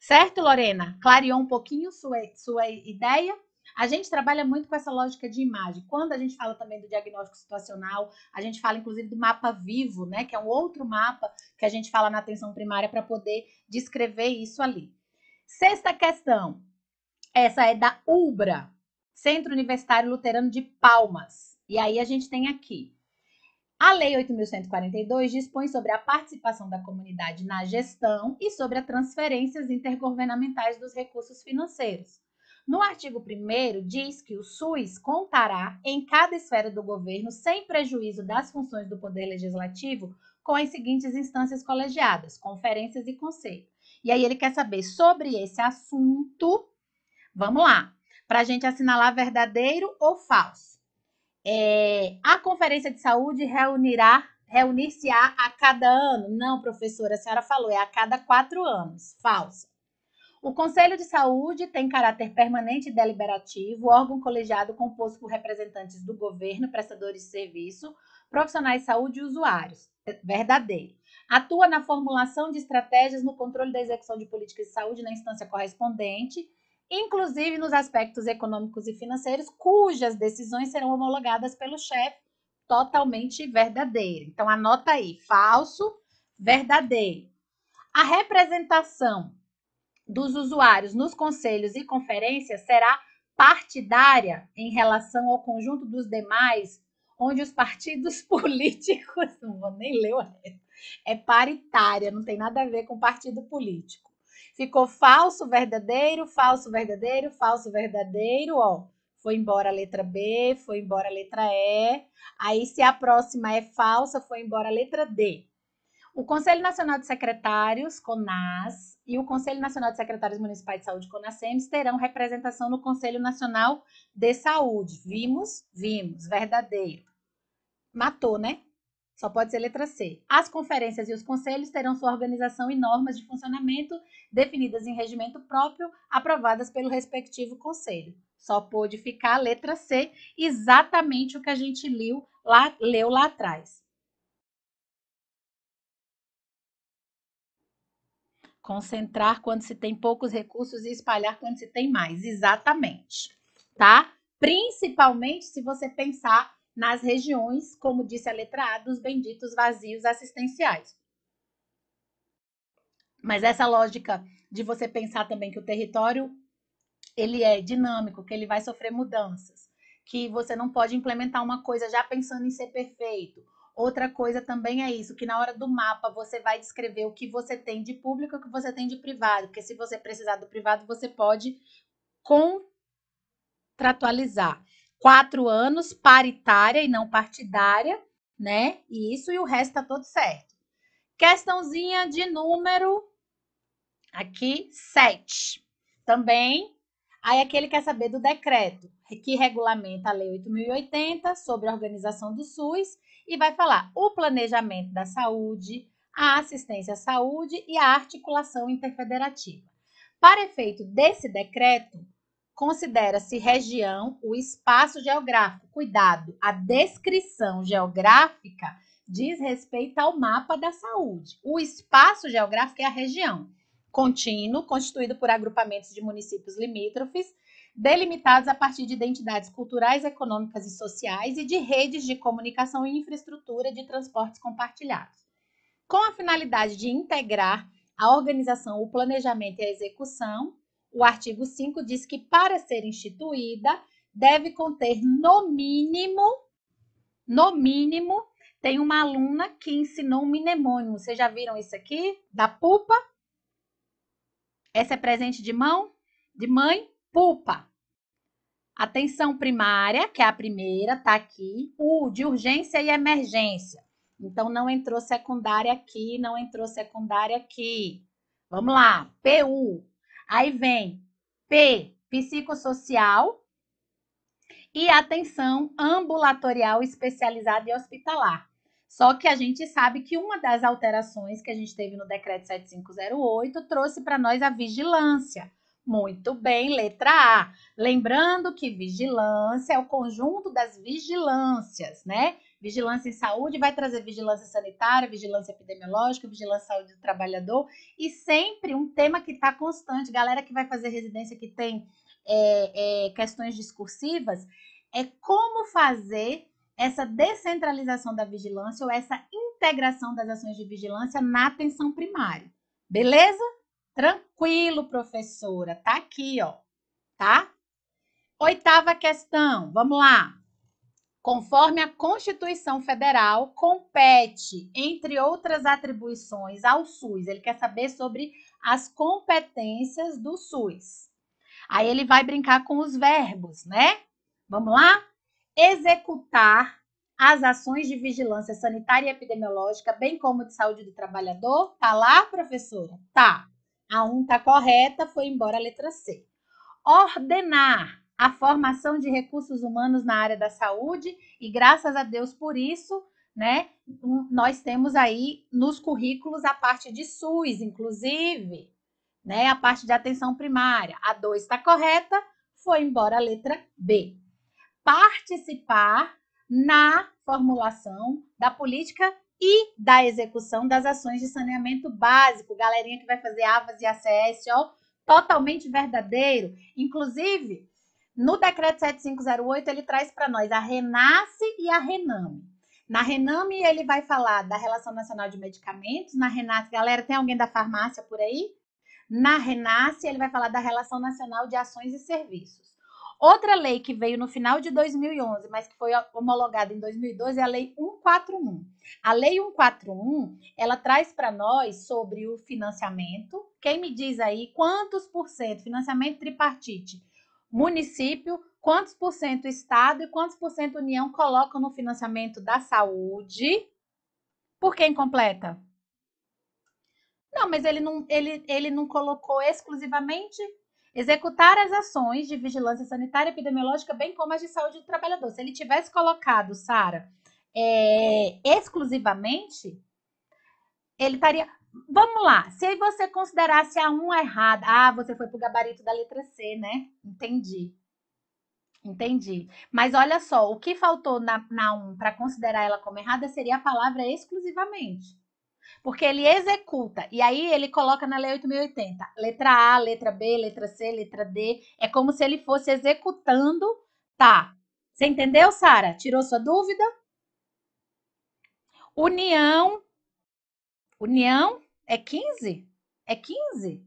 Certo, Lorena? Clareou um pouquinho sua, sua ideia? A gente trabalha muito com essa lógica de imagem. Quando a gente fala também do diagnóstico situacional, a gente fala inclusive do mapa vivo, né? Que é um outro mapa que a gente fala na atenção primária para poder descrever isso ali. Sexta questão. Essa é da UBRA, Centro Universitário Luterano de Palmas. E aí a gente tem aqui. A Lei 8.142 dispõe sobre a participação da comunidade na gestão e sobre as transferências intergovernamentais dos recursos financeiros. No artigo 1 diz que o SUS contará em cada esfera do governo, sem prejuízo das funções do poder legislativo, com as seguintes instâncias colegiadas, conferências e conselho. E aí ele quer saber sobre esse assunto. Vamos lá, para a gente assinalar verdadeiro ou falso. É, a conferência de saúde reunirá reunir-se-á a cada ano? Não, professora, a senhora falou, é a cada quatro anos. Falso. O Conselho de Saúde tem caráter permanente e deliberativo, órgão colegiado composto por representantes do governo, prestadores de serviço, profissionais de saúde e usuários. É verdadeiro. Atua na formulação de estratégias no controle da execução de políticas de saúde na instância correspondente, inclusive nos aspectos econômicos e financeiros, cujas decisões serão homologadas pelo chefe, totalmente verdadeiro. Então anota aí, falso, verdadeiro. A representação dos usuários nos conselhos e conferências será partidária em relação ao conjunto dos demais, onde os partidos políticos, não vou nem ler o resto, é paritária, não tem nada a ver com partido político. Ficou falso, verdadeiro, falso, verdadeiro, falso, verdadeiro, ó. Foi embora a letra B, foi embora a letra E. Aí, se a próxima é falsa, foi embora a letra D. O Conselho Nacional de Secretários, CONAS, e o Conselho Nacional de Secretários Municipais de Saúde, CONASEMS, terão representação no Conselho Nacional de Saúde. Vimos, vimos, verdadeiro. Matou, né? Só pode ser letra C. As conferências e os conselhos terão sua organização e normas de funcionamento definidas em regimento próprio, aprovadas pelo respectivo conselho. Só pôde ficar a letra C, exatamente o que a gente leu lá, leu lá atrás. Concentrar quando se tem poucos recursos e espalhar quando se tem mais, exatamente, tá? Principalmente se você pensar nas regiões, como disse a letra A, dos benditos vazios assistenciais. Mas essa lógica de você pensar também que o território ele é dinâmico, que ele vai sofrer mudanças, que você não pode implementar uma coisa já pensando em ser perfeito Outra coisa também é isso, que na hora do mapa você vai descrever o que você tem de público e o que você tem de privado, porque se você precisar do privado, você pode contratualizar. Quatro anos, paritária e não partidária, né? E isso e o resto tá todo certo. Questãozinha de número aqui, sete. Também, aí aquele quer saber do decreto que regulamenta a Lei 8.080 sobre a organização do SUS e vai falar o planejamento da saúde, a assistência à saúde e a articulação interfederativa. Para efeito desse decreto, considera-se região o espaço geográfico. Cuidado, a descrição geográfica diz respeito ao mapa da saúde. O espaço geográfico é a região contínuo, constituído por agrupamentos de municípios limítrofes delimitados a partir de identidades culturais, econômicas e sociais e de redes de comunicação e infraestrutura de transportes compartilhados, com a finalidade de integrar a organização, o planejamento e a execução. O artigo 5 diz que para ser instituída deve conter no mínimo no mínimo tem uma aluna que ensinou um mnemônimo. Vocês já viram isso aqui? Da pupa? Essa é presente de mão? De mãe? pulpa. Atenção primária, que é a primeira, tá aqui. U de urgência e emergência. Então, não entrou secundária aqui, não entrou secundária aqui. Vamos lá, PU. Aí vem P, psicossocial. E atenção ambulatorial especializada e hospitalar. Só que a gente sabe que uma das alterações que a gente teve no decreto 7508 trouxe para nós a vigilância. Muito bem, letra A. Lembrando que vigilância é o conjunto das vigilâncias, né? Vigilância em saúde vai trazer vigilância sanitária, vigilância epidemiológica, vigilância saúde do trabalhador e sempre um tema que está constante. Galera que vai fazer residência que tem é, é, questões discursivas, é como fazer essa descentralização da vigilância ou essa integração das ações de vigilância na atenção primária. Beleza? Tranquilo, professora, tá aqui, ó, tá? Oitava questão, vamos lá. Conforme a Constituição Federal, compete, entre outras atribuições, ao SUS. Ele quer saber sobre as competências do SUS. Aí ele vai brincar com os verbos, né? Vamos lá? Executar as ações de vigilância sanitária e epidemiológica, bem como de saúde do trabalhador. Tá lá, professora? Tá. A 1 está correta, foi embora a letra C. Ordenar a formação de recursos humanos na área da saúde, e graças a Deus por isso, né? Nós temos aí nos currículos a parte de SUS, inclusive, né? A parte de atenção primária. A 2 está correta, foi embora a letra B. Participar na formulação da política e da execução das ações de saneamento básico. Galerinha que vai fazer AVAS e ACS, ó, totalmente verdadeiro. Inclusive, no decreto 7508, ele traz para nós a Renasce e a Rename. Na Rename, ele vai falar da Relação Nacional de Medicamentos. Na Renasce, galera, tem alguém da farmácia por aí? Na Renasce, ele vai falar da Relação Nacional de Ações e Serviços. Outra lei que veio no final de 2011, mas que foi homologada em 2012, é a Lei 141. A Lei 141, ela traz para nós sobre o financiamento. Quem me diz aí quantos por cento financiamento tripartite? Município, quantos por cento Estado e quantos por cento União colocam no financiamento da saúde? Por quem completa? Não, mas ele não, ele, ele não colocou exclusivamente executar as ações de vigilância sanitária epidemiológica, bem como as de saúde do trabalhador. Se ele tivesse colocado, Sara, é, exclusivamente, ele estaria. Vamos lá, se você considerasse a 1 errada, ah, você foi para o gabarito da letra C, né? Entendi. Entendi. Mas olha só, o que faltou na, na 1 para considerar ela como errada seria a palavra exclusivamente. Porque ele executa e aí ele coloca na lei 8080, letra A, letra B, letra C, letra D, é como se ele fosse executando, tá? Você entendeu, Sara? Tirou sua dúvida? União União é 15? É 15?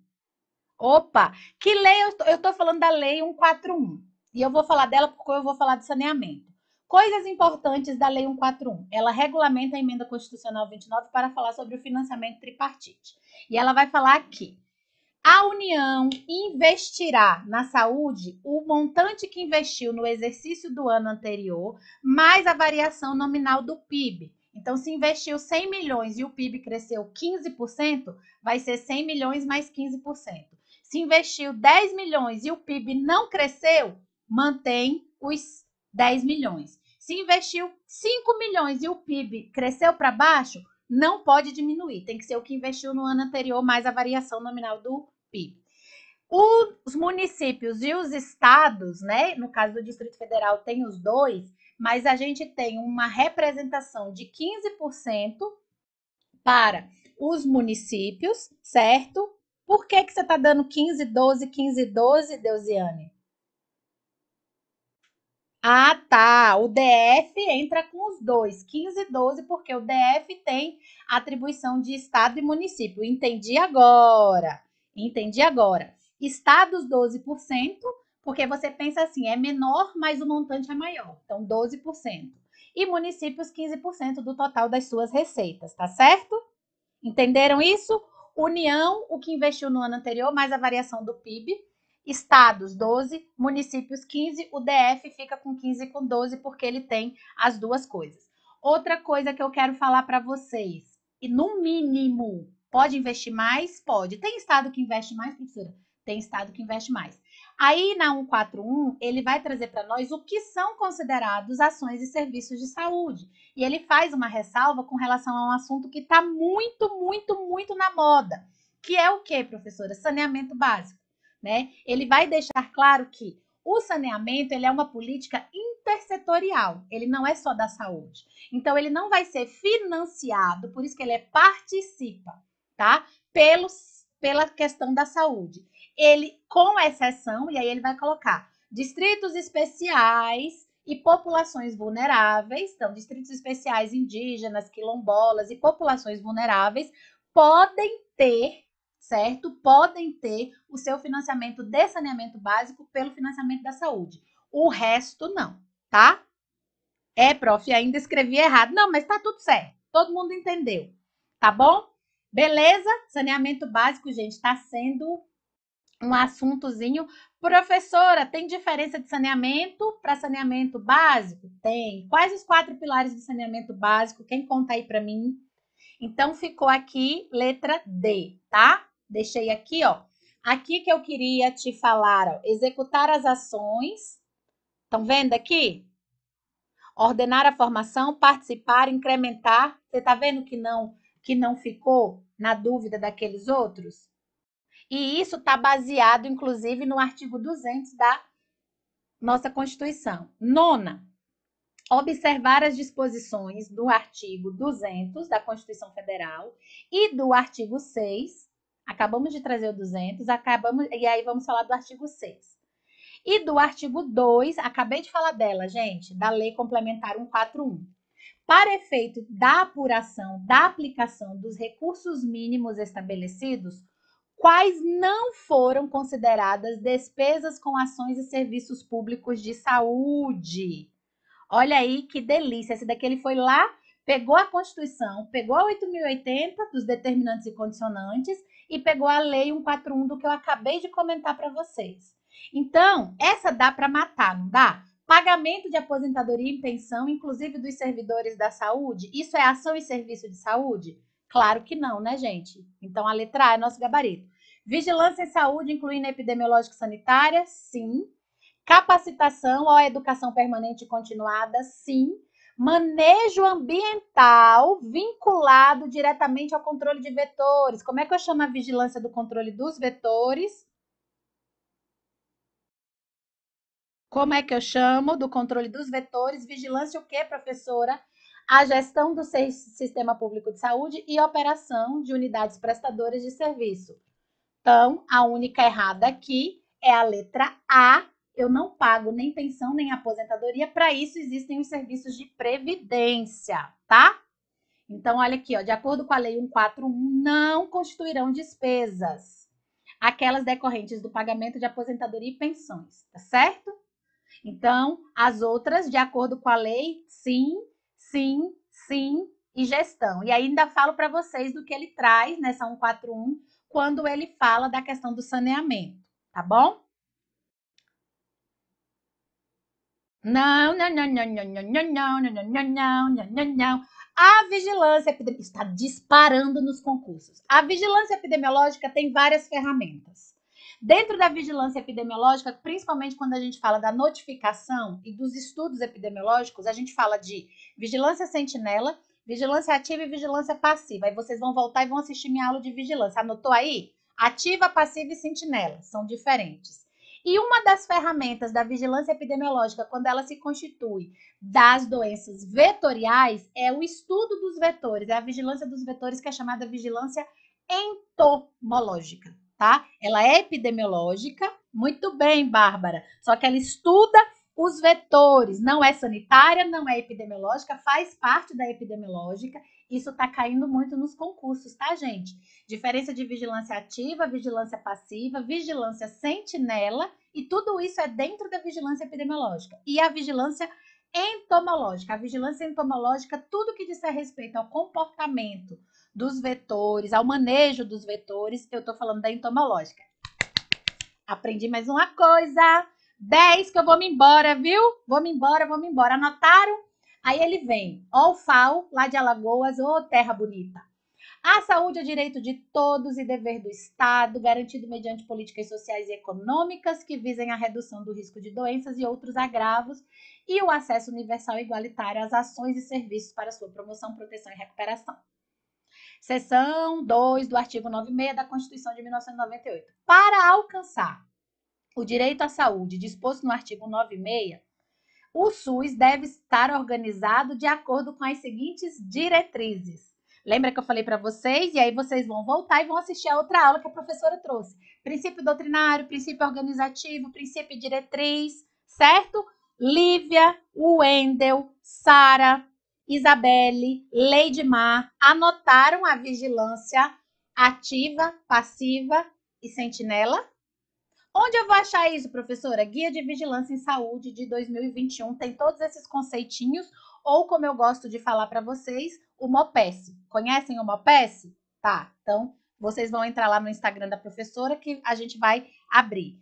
Opa, que lei eu estou falando da lei 141. E eu vou falar dela porque eu vou falar de saneamento. Coisas importantes da Lei 141. Ela regulamenta a emenda constitucional 29 para falar sobre o financiamento tripartite. E ela vai falar que a União investirá na saúde o montante que investiu no exercício do ano anterior, mais a variação nominal do PIB. Então, se investiu 100 milhões e o PIB cresceu 15%, vai ser 100 milhões mais 15%. Se investiu 10 milhões e o PIB não cresceu, mantém os 10 milhões. Se investiu 5 milhões e o PIB cresceu para baixo, não pode diminuir. Tem que ser o que investiu no ano anterior mais a variação nominal do PIB. Os municípios e os estados, né? No caso do Distrito Federal, tem os dois, mas a gente tem uma representação de 15% para os municípios, certo? Por que, que você está dando 15, 12, 15, 12, Deusiane? Ah, tá. O DF entra com os dois, 15 e 12, porque o DF tem atribuição de estado e município. Entendi agora. Entendi agora. Estados 12%, porque você pensa assim, é menor, mas o montante é maior. Então 12%. E municípios 15% do total das suas receitas, tá certo? Entenderam isso? União, o que investiu no ano anterior, mais a variação do PIB estados 12, municípios 15, o DF fica com 15 com 12 porque ele tem as duas coisas. Outra coisa que eu quero falar para vocês, e no mínimo, pode investir mais? Pode. Tem estado que investe mais, professora? Tem estado que investe mais. Aí na 141, ele vai trazer para nós o que são considerados ações e serviços de saúde. E ele faz uma ressalva com relação a um assunto que está muito, muito, muito na moda, que é o que, professora? Saneamento básico né? Ele vai deixar claro que o saneamento ele é uma política intersetorial, ele não é só da saúde. Então ele não vai ser financiado, por isso que ele é participa, tá? pela questão da saúde. Ele, com exceção, e aí ele vai colocar distritos especiais e populações vulneráveis, então distritos especiais indígenas, quilombolas e populações vulneráveis podem ter certo? Podem ter o seu financiamento de saneamento básico pelo financiamento da saúde. O resto não, tá? É, prof, ainda escrevi errado. Não, mas tá tudo certo. Todo mundo entendeu, tá bom? Beleza? Saneamento básico, gente, está sendo um assuntozinho. Professora, tem diferença de saneamento para saneamento básico? Tem. Quais os quatro pilares de saneamento básico? Quem conta aí para mim? Então ficou aqui letra D, tá? Deixei aqui, ó. Aqui que eu queria te falar, ó. Executar as ações. Estão vendo aqui? Ordenar a formação, participar, incrementar. Você tá vendo que não que não ficou na dúvida daqueles outros? E isso está baseado, inclusive, no artigo 200 da nossa Constituição. Nona, observar as disposições do artigo 200 da Constituição Federal e do artigo 6 Acabamos de trazer o 200, acabamos e aí vamos falar do artigo 6. E do artigo 2, acabei de falar dela, gente, da Lei Complementar 141. Para efeito da apuração da aplicação dos recursos mínimos estabelecidos, quais não foram consideradas despesas com ações e serviços públicos de saúde. Olha aí que delícia, esse daqui ele foi lá pegou a Constituição, pegou a 8080 dos determinantes e condicionantes e pegou a Lei 141 do que eu acabei de comentar para vocês. Então, essa dá para matar, não dá? Pagamento de aposentadoria e pensão, inclusive dos servidores da saúde, isso é ação e serviço de saúde? Claro que não, né, gente? Então, a letra A é nosso gabarito. Vigilância em saúde, incluindo epidemiológica sanitária? Sim. Capacitação ou educação permanente e continuada? Sim. Manejo ambiental vinculado diretamente ao controle de vetores. Como é que eu chamo a vigilância do controle dos vetores? Como é que eu chamo do controle dos vetores? Vigilância o quê, professora? A gestão do sistema público de saúde e operação de unidades prestadoras de serviço. Então, a única errada aqui é a letra A, eu não pago nem pensão nem aposentadoria. Para isso existem os serviços de previdência, tá? Então, olha aqui, ó, de acordo com a Lei 141, não constituirão despesas aquelas decorrentes do pagamento de aposentadoria e pensões, tá certo? Então, as outras, de acordo com a lei, sim, sim, sim e gestão. E ainda falo para vocês do que ele traz nessa 141 quando ele fala da questão do saneamento, tá bom? Não, não, não, não, não, não, não, não, não, não, não, não, A vigilância epidemiológica está disparando nos concursos. A vigilância epidemiológica tem várias ferramentas. Dentro da vigilância epidemiológica, principalmente quando a gente fala da notificação e dos estudos epidemiológicos, a gente fala de vigilância sentinela, vigilância ativa e vigilância passiva. Aí vocês vão voltar e vão assistir minha aula de vigilância. Anotou aí? Ativa, passiva e sentinela são diferentes. E uma das ferramentas da vigilância epidemiológica, quando ela se constitui das doenças vetoriais, é o estudo dos vetores, é a vigilância dos vetores, que é chamada vigilância entomológica, tá? Ela é epidemiológica, muito bem, Bárbara, só que ela estuda os vetores, não é sanitária, não é epidemiológica, faz parte da epidemiológica isso está caindo muito nos concursos, tá, gente? Diferença de vigilância ativa, vigilância passiva, vigilância sentinela, e tudo isso é dentro da vigilância epidemiológica. E a vigilância entomológica. A vigilância entomológica, tudo que diz a respeito ao comportamento dos vetores, ao manejo dos vetores, eu estou falando da entomológica. Aprendi mais uma coisa. 10 que eu vou me embora, viu? Vou me embora, vou me embora. Anotaram? Aí ele vem, ó o FAO, lá de Alagoas, ô terra bonita. A saúde é direito de todos e dever do Estado, garantido mediante políticas sociais e econômicas que visem a redução do risco de doenças e outros agravos e o acesso universal e igualitário às ações e serviços para sua promoção, proteção e recuperação. Seção 2 do artigo 96 da Constituição de 1998. Para alcançar o direito à saúde disposto no artigo 96, o SUS deve estar organizado de acordo com as seguintes diretrizes. Lembra que eu falei para vocês? E aí vocês vão voltar e vão assistir a outra aula que a professora trouxe. Princípio doutrinário, princípio organizativo, princípio diretriz, certo? Lívia, Wendel, Sara, Isabelle, Leidmar anotaram a vigilância ativa, passiva e sentinela? Onde eu vou achar isso, professora? Guia de Vigilância em Saúde de 2021 tem todos esses conceitinhos, ou como eu gosto de falar para vocês, o MOPES. Conhecem o MOPES? Tá, então vocês vão entrar lá no Instagram da professora que a gente vai abrir.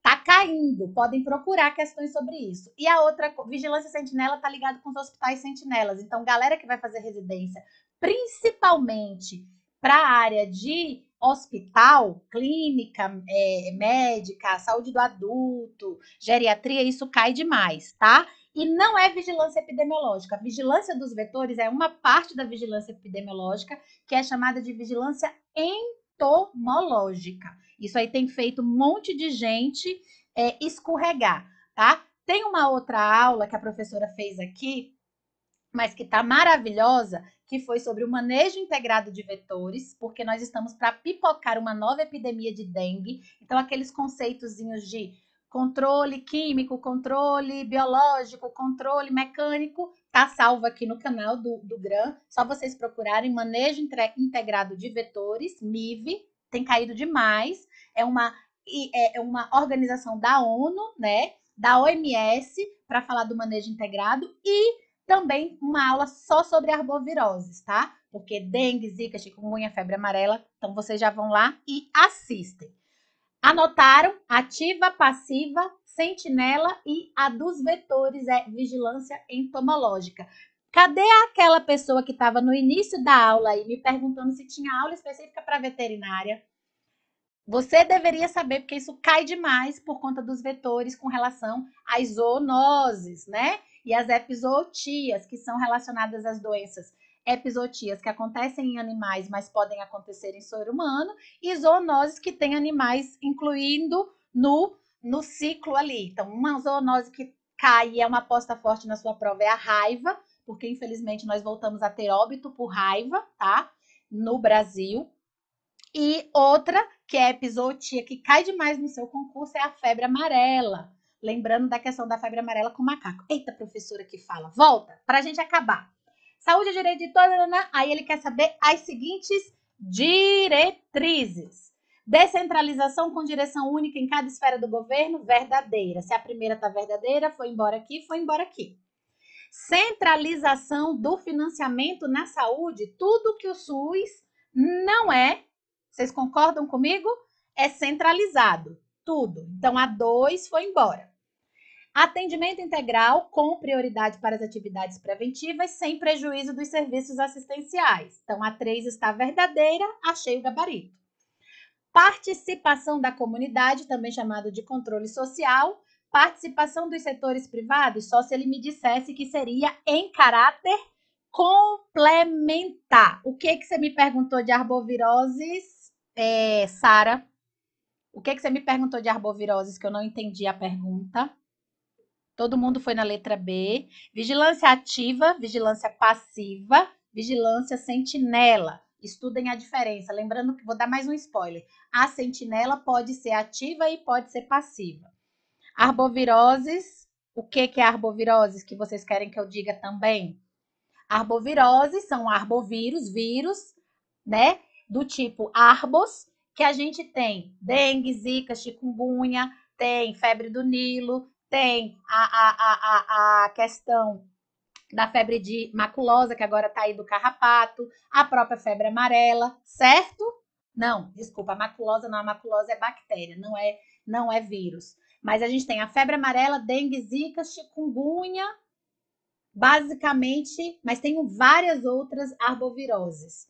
Tá caindo, podem procurar questões sobre isso. E a outra, Vigilância Sentinela tá ligado com os hospitais sentinelas. Então, galera que vai fazer residência, principalmente para a área de hospital, clínica é, médica, saúde do adulto, geriatria, isso cai demais, tá? E não é vigilância epidemiológica. A vigilância dos vetores é uma parte da vigilância epidemiológica que é chamada de vigilância entomológica. Isso aí tem feito um monte de gente é, escorregar, tá? Tem uma outra aula que a professora fez aqui, mas que tá maravilhosa, que foi sobre o manejo integrado de vetores, porque nós estamos para pipocar uma nova epidemia de dengue. Então, aqueles conceitozinhos de controle químico, controle biológico, controle mecânico, tá salvo aqui no canal do, do GRAM. Só vocês procurarem manejo integrado de vetores, MIV, tem caído demais. É uma, é, é uma organização da ONU, né? Da OMS, para falar do manejo integrado e também uma aula só sobre arboviroses, tá? Porque dengue, zika, chikungunya, febre amarela. Então vocês já vão lá e assistem. Anotaram ativa, passiva, sentinela e a dos vetores é vigilância entomológica. Cadê aquela pessoa que estava no início da aula e me perguntando se tinha aula específica para veterinária? Você deveria saber, porque isso cai demais por conta dos vetores com relação às zoonoses, né? e as epizootias, que são relacionadas às doenças epizootias que acontecem em animais, mas podem acontecer em ser humano, e zoonoses que têm animais incluindo no, no ciclo ali. Então, uma zoonose que cai e é uma aposta forte na sua prova é a raiva, porque infelizmente nós voltamos a ter óbito por raiva, tá? No Brasil. E outra, que é epizootia, que cai demais no seu concurso, é a febre amarela lembrando da questão da febre amarela com macaco. Eita, professora que fala, volta, para a gente acabar. Saúde, é direito de toda, aí ele quer saber as seguintes diretrizes. descentralização com direção única em cada esfera do governo, verdadeira. Se a primeira está verdadeira, foi embora aqui, foi embora aqui. Centralização do financiamento na saúde, tudo que o SUS não é, vocês concordam comigo? É centralizado tudo. Então, a 2 foi embora. Atendimento integral com prioridade para as atividades preventivas, sem prejuízo dos serviços assistenciais. Então, a 3 está verdadeira, achei o gabarito. Participação da comunidade, também chamado de controle social. Participação dos setores privados, só se ele me dissesse que seria em caráter complementar. O que, que você me perguntou de arboviroses, é, Sara? O que, é que você me perguntou de arboviroses que eu não entendi a pergunta? Todo mundo foi na letra B. Vigilância ativa, vigilância passiva, vigilância sentinela. Estudem a diferença. Lembrando que vou dar mais um spoiler. A sentinela pode ser ativa e pode ser passiva. Arboviroses, o que, que é arboviroses que vocês querem que eu diga também? Arboviroses são arbovírus, vírus, né? Do tipo arbos, que a gente tem dengue, zika, chikungunya, tem febre do Nilo, tem a, a, a, a questão da febre de maculosa, que agora está aí do carrapato, a própria febre amarela, certo? Não, desculpa, a maculosa não, a maculosa é bactéria, não é, não é vírus. Mas a gente tem a febre amarela, dengue, zika, chikungunya, basicamente, mas tem várias outras arboviroses.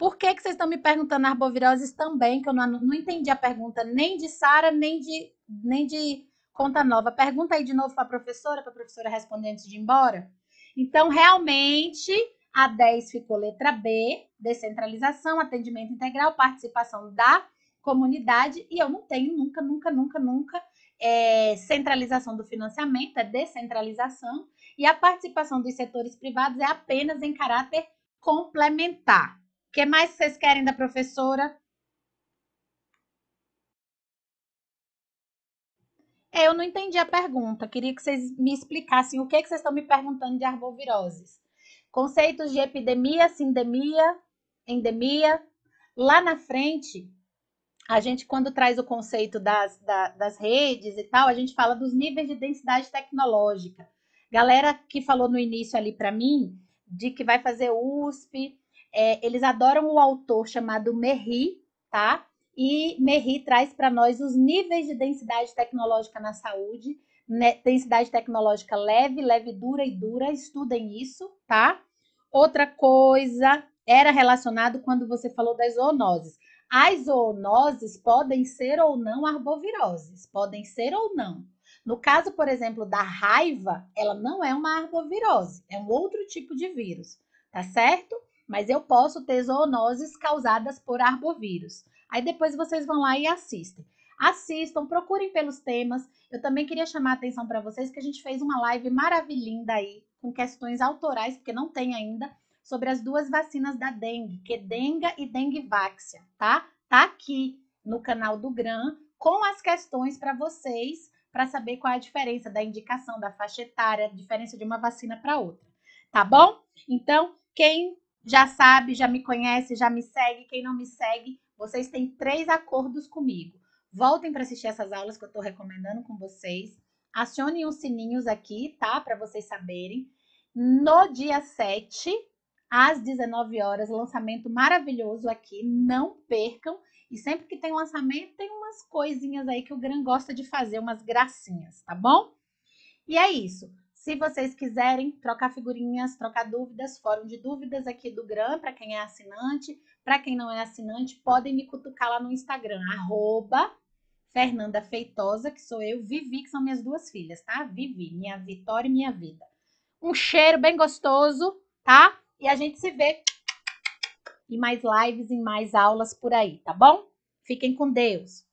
Por que, que vocês estão me perguntando arboviroses também? Que eu não, não entendi a pergunta nem de Sara, nem de, nem de Conta Nova. Pergunta aí de novo para a professora, para a professora responder antes de ir embora. Então, realmente, a 10 ficou letra B, descentralização, atendimento integral, participação da comunidade, e eu não tenho nunca, nunca, nunca, nunca é, centralização do financiamento, é descentralização, e a participação dos setores privados é apenas em caráter complementar. O que mais vocês querem da professora? É, eu não entendi a pergunta. Queria que vocês me explicassem o que, é que vocês estão me perguntando de arboviroses. Conceitos de epidemia, sindemia, endemia. Lá na frente, a gente, quando traz o conceito das, da, das redes e tal, a gente fala dos níveis de densidade tecnológica. Galera que falou no início ali para mim, de que vai fazer USP, é, eles adoram o autor chamado Merri, tá? E Merri traz para nós os níveis de densidade tecnológica na saúde, né? densidade tecnológica leve, leve dura e dura, estudem isso, tá? Outra coisa era relacionado quando você falou das zoonoses. As zoonoses podem ser ou não arboviroses, podem ser ou não. No caso, por exemplo, da raiva, ela não é uma arbovirose, é um outro tipo de vírus, tá certo? mas eu posso ter zoonoses causadas por arbovírus. Aí depois vocês vão lá e assistem. Assistam, procurem pelos temas. Eu também queria chamar a atenção para vocês que a gente fez uma live maravilhinda aí, com questões autorais, porque não tem ainda, sobre as duas vacinas da dengue, que é denga e dengue váxia, tá? Tá aqui no canal do GRAM, com as questões para vocês, para saber qual é a diferença da indicação, da faixa etária, a diferença de uma vacina para outra, tá bom? Então, quem já sabe, já me conhece, já me segue. Quem não me segue, vocês têm três acordos comigo. Voltem para assistir essas aulas que eu estou recomendando com vocês. Acionem os sininhos aqui, tá? Para vocês saberem. No dia 7, às 19 horas, lançamento maravilhoso aqui. Não percam. E sempre que tem lançamento, tem umas coisinhas aí que o Gran gosta de fazer, umas gracinhas, tá bom? E é isso. Se vocês quiserem trocar figurinhas, trocar dúvidas, fórum de dúvidas aqui do GRAM, para quem é assinante, para quem não é assinante, podem me cutucar lá no Instagram, arroba Fernanda Feitosa, que sou eu, Vivi, que são minhas duas filhas, tá? Vivi, minha vitória e minha vida. Um cheiro bem gostoso, tá? E a gente se vê em mais lives, em mais aulas por aí, tá bom? Fiquem com Deus.